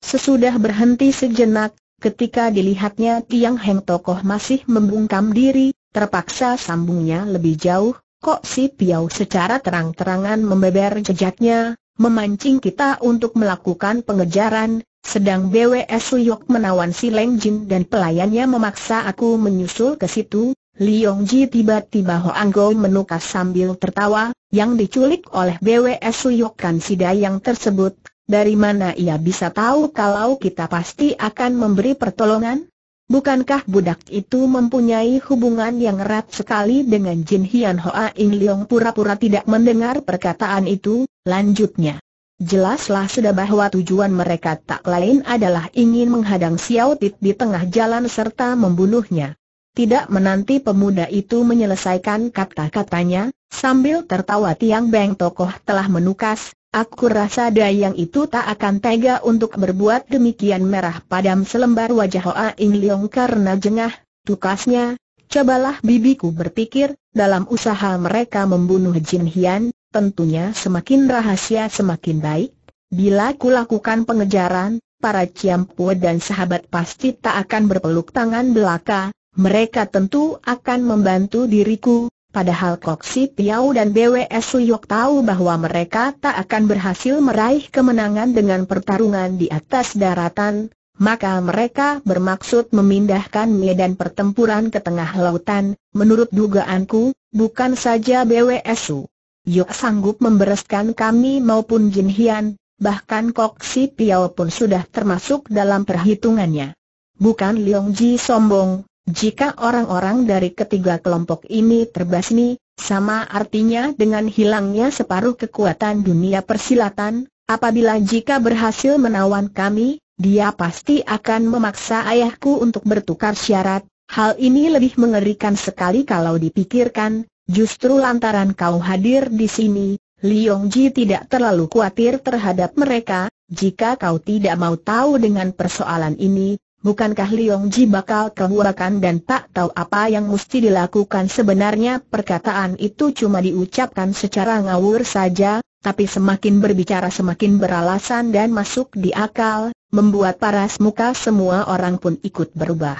Sesudah berhenti sejenak, ketika dilihatnya Tiang Heng tokoh masih membungkam diri, terpaksa sambungnya lebih jauh, kok si Piau secara terang-terangan membeber jejaknya, memancing kita untuk melakukan pengejaran, sedang BWS Suyok menawan si Leng Jin dan pelayannya memaksa aku menyusul ke situ, Liong Ji tiba-tiba Hoang Go menukas sambil tertawa, yang diculik oleh BWS Suyok kan si Dayang tersebut, dari mana ia bisa tahu kalau kita pasti akan memberi pertolongan? Bukankah budak itu mempunyai hubungan yang erat sekali dengan Jin Hian Hoa In Leong pura-pura tidak mendengar perkataan itu, lanjutnya. Jelaslah sudah bahwa tujuan mereka tak lain adalah ingin menghadang Xiao Tit di tengah jalan serta membunuhnya. Tidak menanti pemuda itu menyelesaikan kata-katanya, sambil tertawa Tiang Beng tokoh telah menukas, Aku rasa Dayang itu tak akan tega untuk berbuat demikian merah padam selembar wajah Hoa In Leong karena jengah, tukasnya, cobalah bibiku berpikir, dalam usaha mereka membunuh Jin Hian, tentunya semakin rahasia semakin baik. Bila kulakukan pengejaran, para Ciampua dan sahabat pasti tak akan berpeluk tangan belaka, mereka tentu akan membantu diriku, Padahal Kok Si Piau dan BWS Suyok tahu bahwa mereka tak akan berhasil meraih kemenangan dengan pertarungan di atas daratan, maka mereka bermaksud memindahkan medan pertempuran ke tengah lautan, menurut dugaanku, bukan saja BWSU. Yuk sanggup membereskan kami maupun Jin Hian, bahkan Kok Si Piau pun sudah termasuk dalam perhitungannya. Bukan Leong Ji sombong, jika orang-orang dari ketiga kelompok ini terbasmi, sama artinya dengan hilangnya separuh kekuatan dunia persilatan, apabila jika berhasil menawan kami, dia pasti akan memaksa ayahku untuk bertukar syarat, hal ini lebih mengerikan sekali kalau dipikirkan, justru lantaran kau hadir di sini, Liong Ji tidak terlalu khawatir terhadap mereka, jika kau tidak mau tahu dengan persoalan ini, Bukankah Liong Ji bakal kewurakan dan tak tahu apa yang mesti dilakukan sebenarnya perkataan itu cuma diucapkan secara ngawur saja, tapi semakin berbicara semakin beralasan dan masuk di akal, membuat paras muka semua orang pun ikut berubah.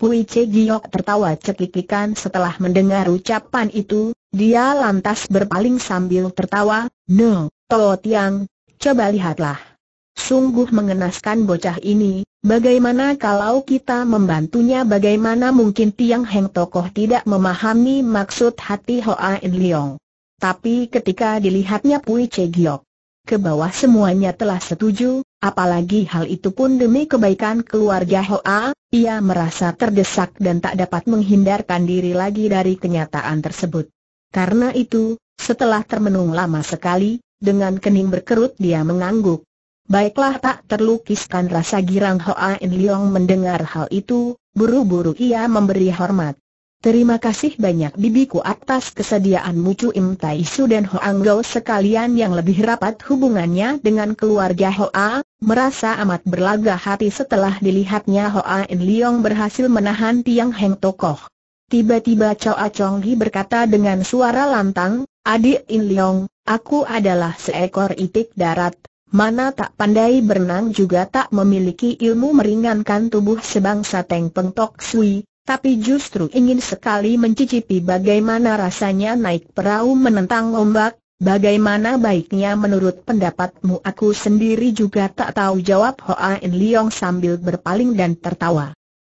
Pui Che Giok tertawa cekikikan setelah mendengar ucapan itu, dia lantas berpaling sambil tertawa, No, Toh Tiang, coba lihatlah. Sungguh mengenaskan bocah ini, bagaimana kalau kita membantunya bagaimana mungkin Tiang Heng tokoh tidak memahami maksud hati Hoa In Liang? Tapi ketika dilihatnya Pui Che Giok, ke bawah semuanya telah setuju, apalagi hal itu pun demi kebaikan keluarga Hoa, ia merasa terdesak dan tak dapat menghindarkan diri lagi dari kenyataan tersebut. Karena itu, setelah termenung lama sekali, dengan kening berkerut dia mengangguk, Baiklah tak terlukiskan rasa girang Hoa In Leong mendengar hal itu, buru-buru ia memberi hormat. Terima kasih banyak bibiku atas kesediaan Mucu Im Tai Su dan Hoang Go sekalian yang lebih rapat hubungannya dengan keluarga Hoa, merasa amat berlaga hati setelah dilihatnya Hoa In Leong berhasil menahan Tiang Heng Tokoh. Tiba-tiba Choa Chong Hi berkata dengan suara lantang, Adik In Leong, aku adalah seekor itik darat, mana tak pandai berenang juga tak memiliki ilmu meringankan tubuh sebangsa Teng Peng Tok Sui, tapi justru ingin sekali mencicipi bagaimana rasanya naik perahu menentang ombak, bagaimana baiknya menurut pendapatmu aku sendiri juga tak tahu jawab Hoa In Leong sambil berpaling dan tertawa.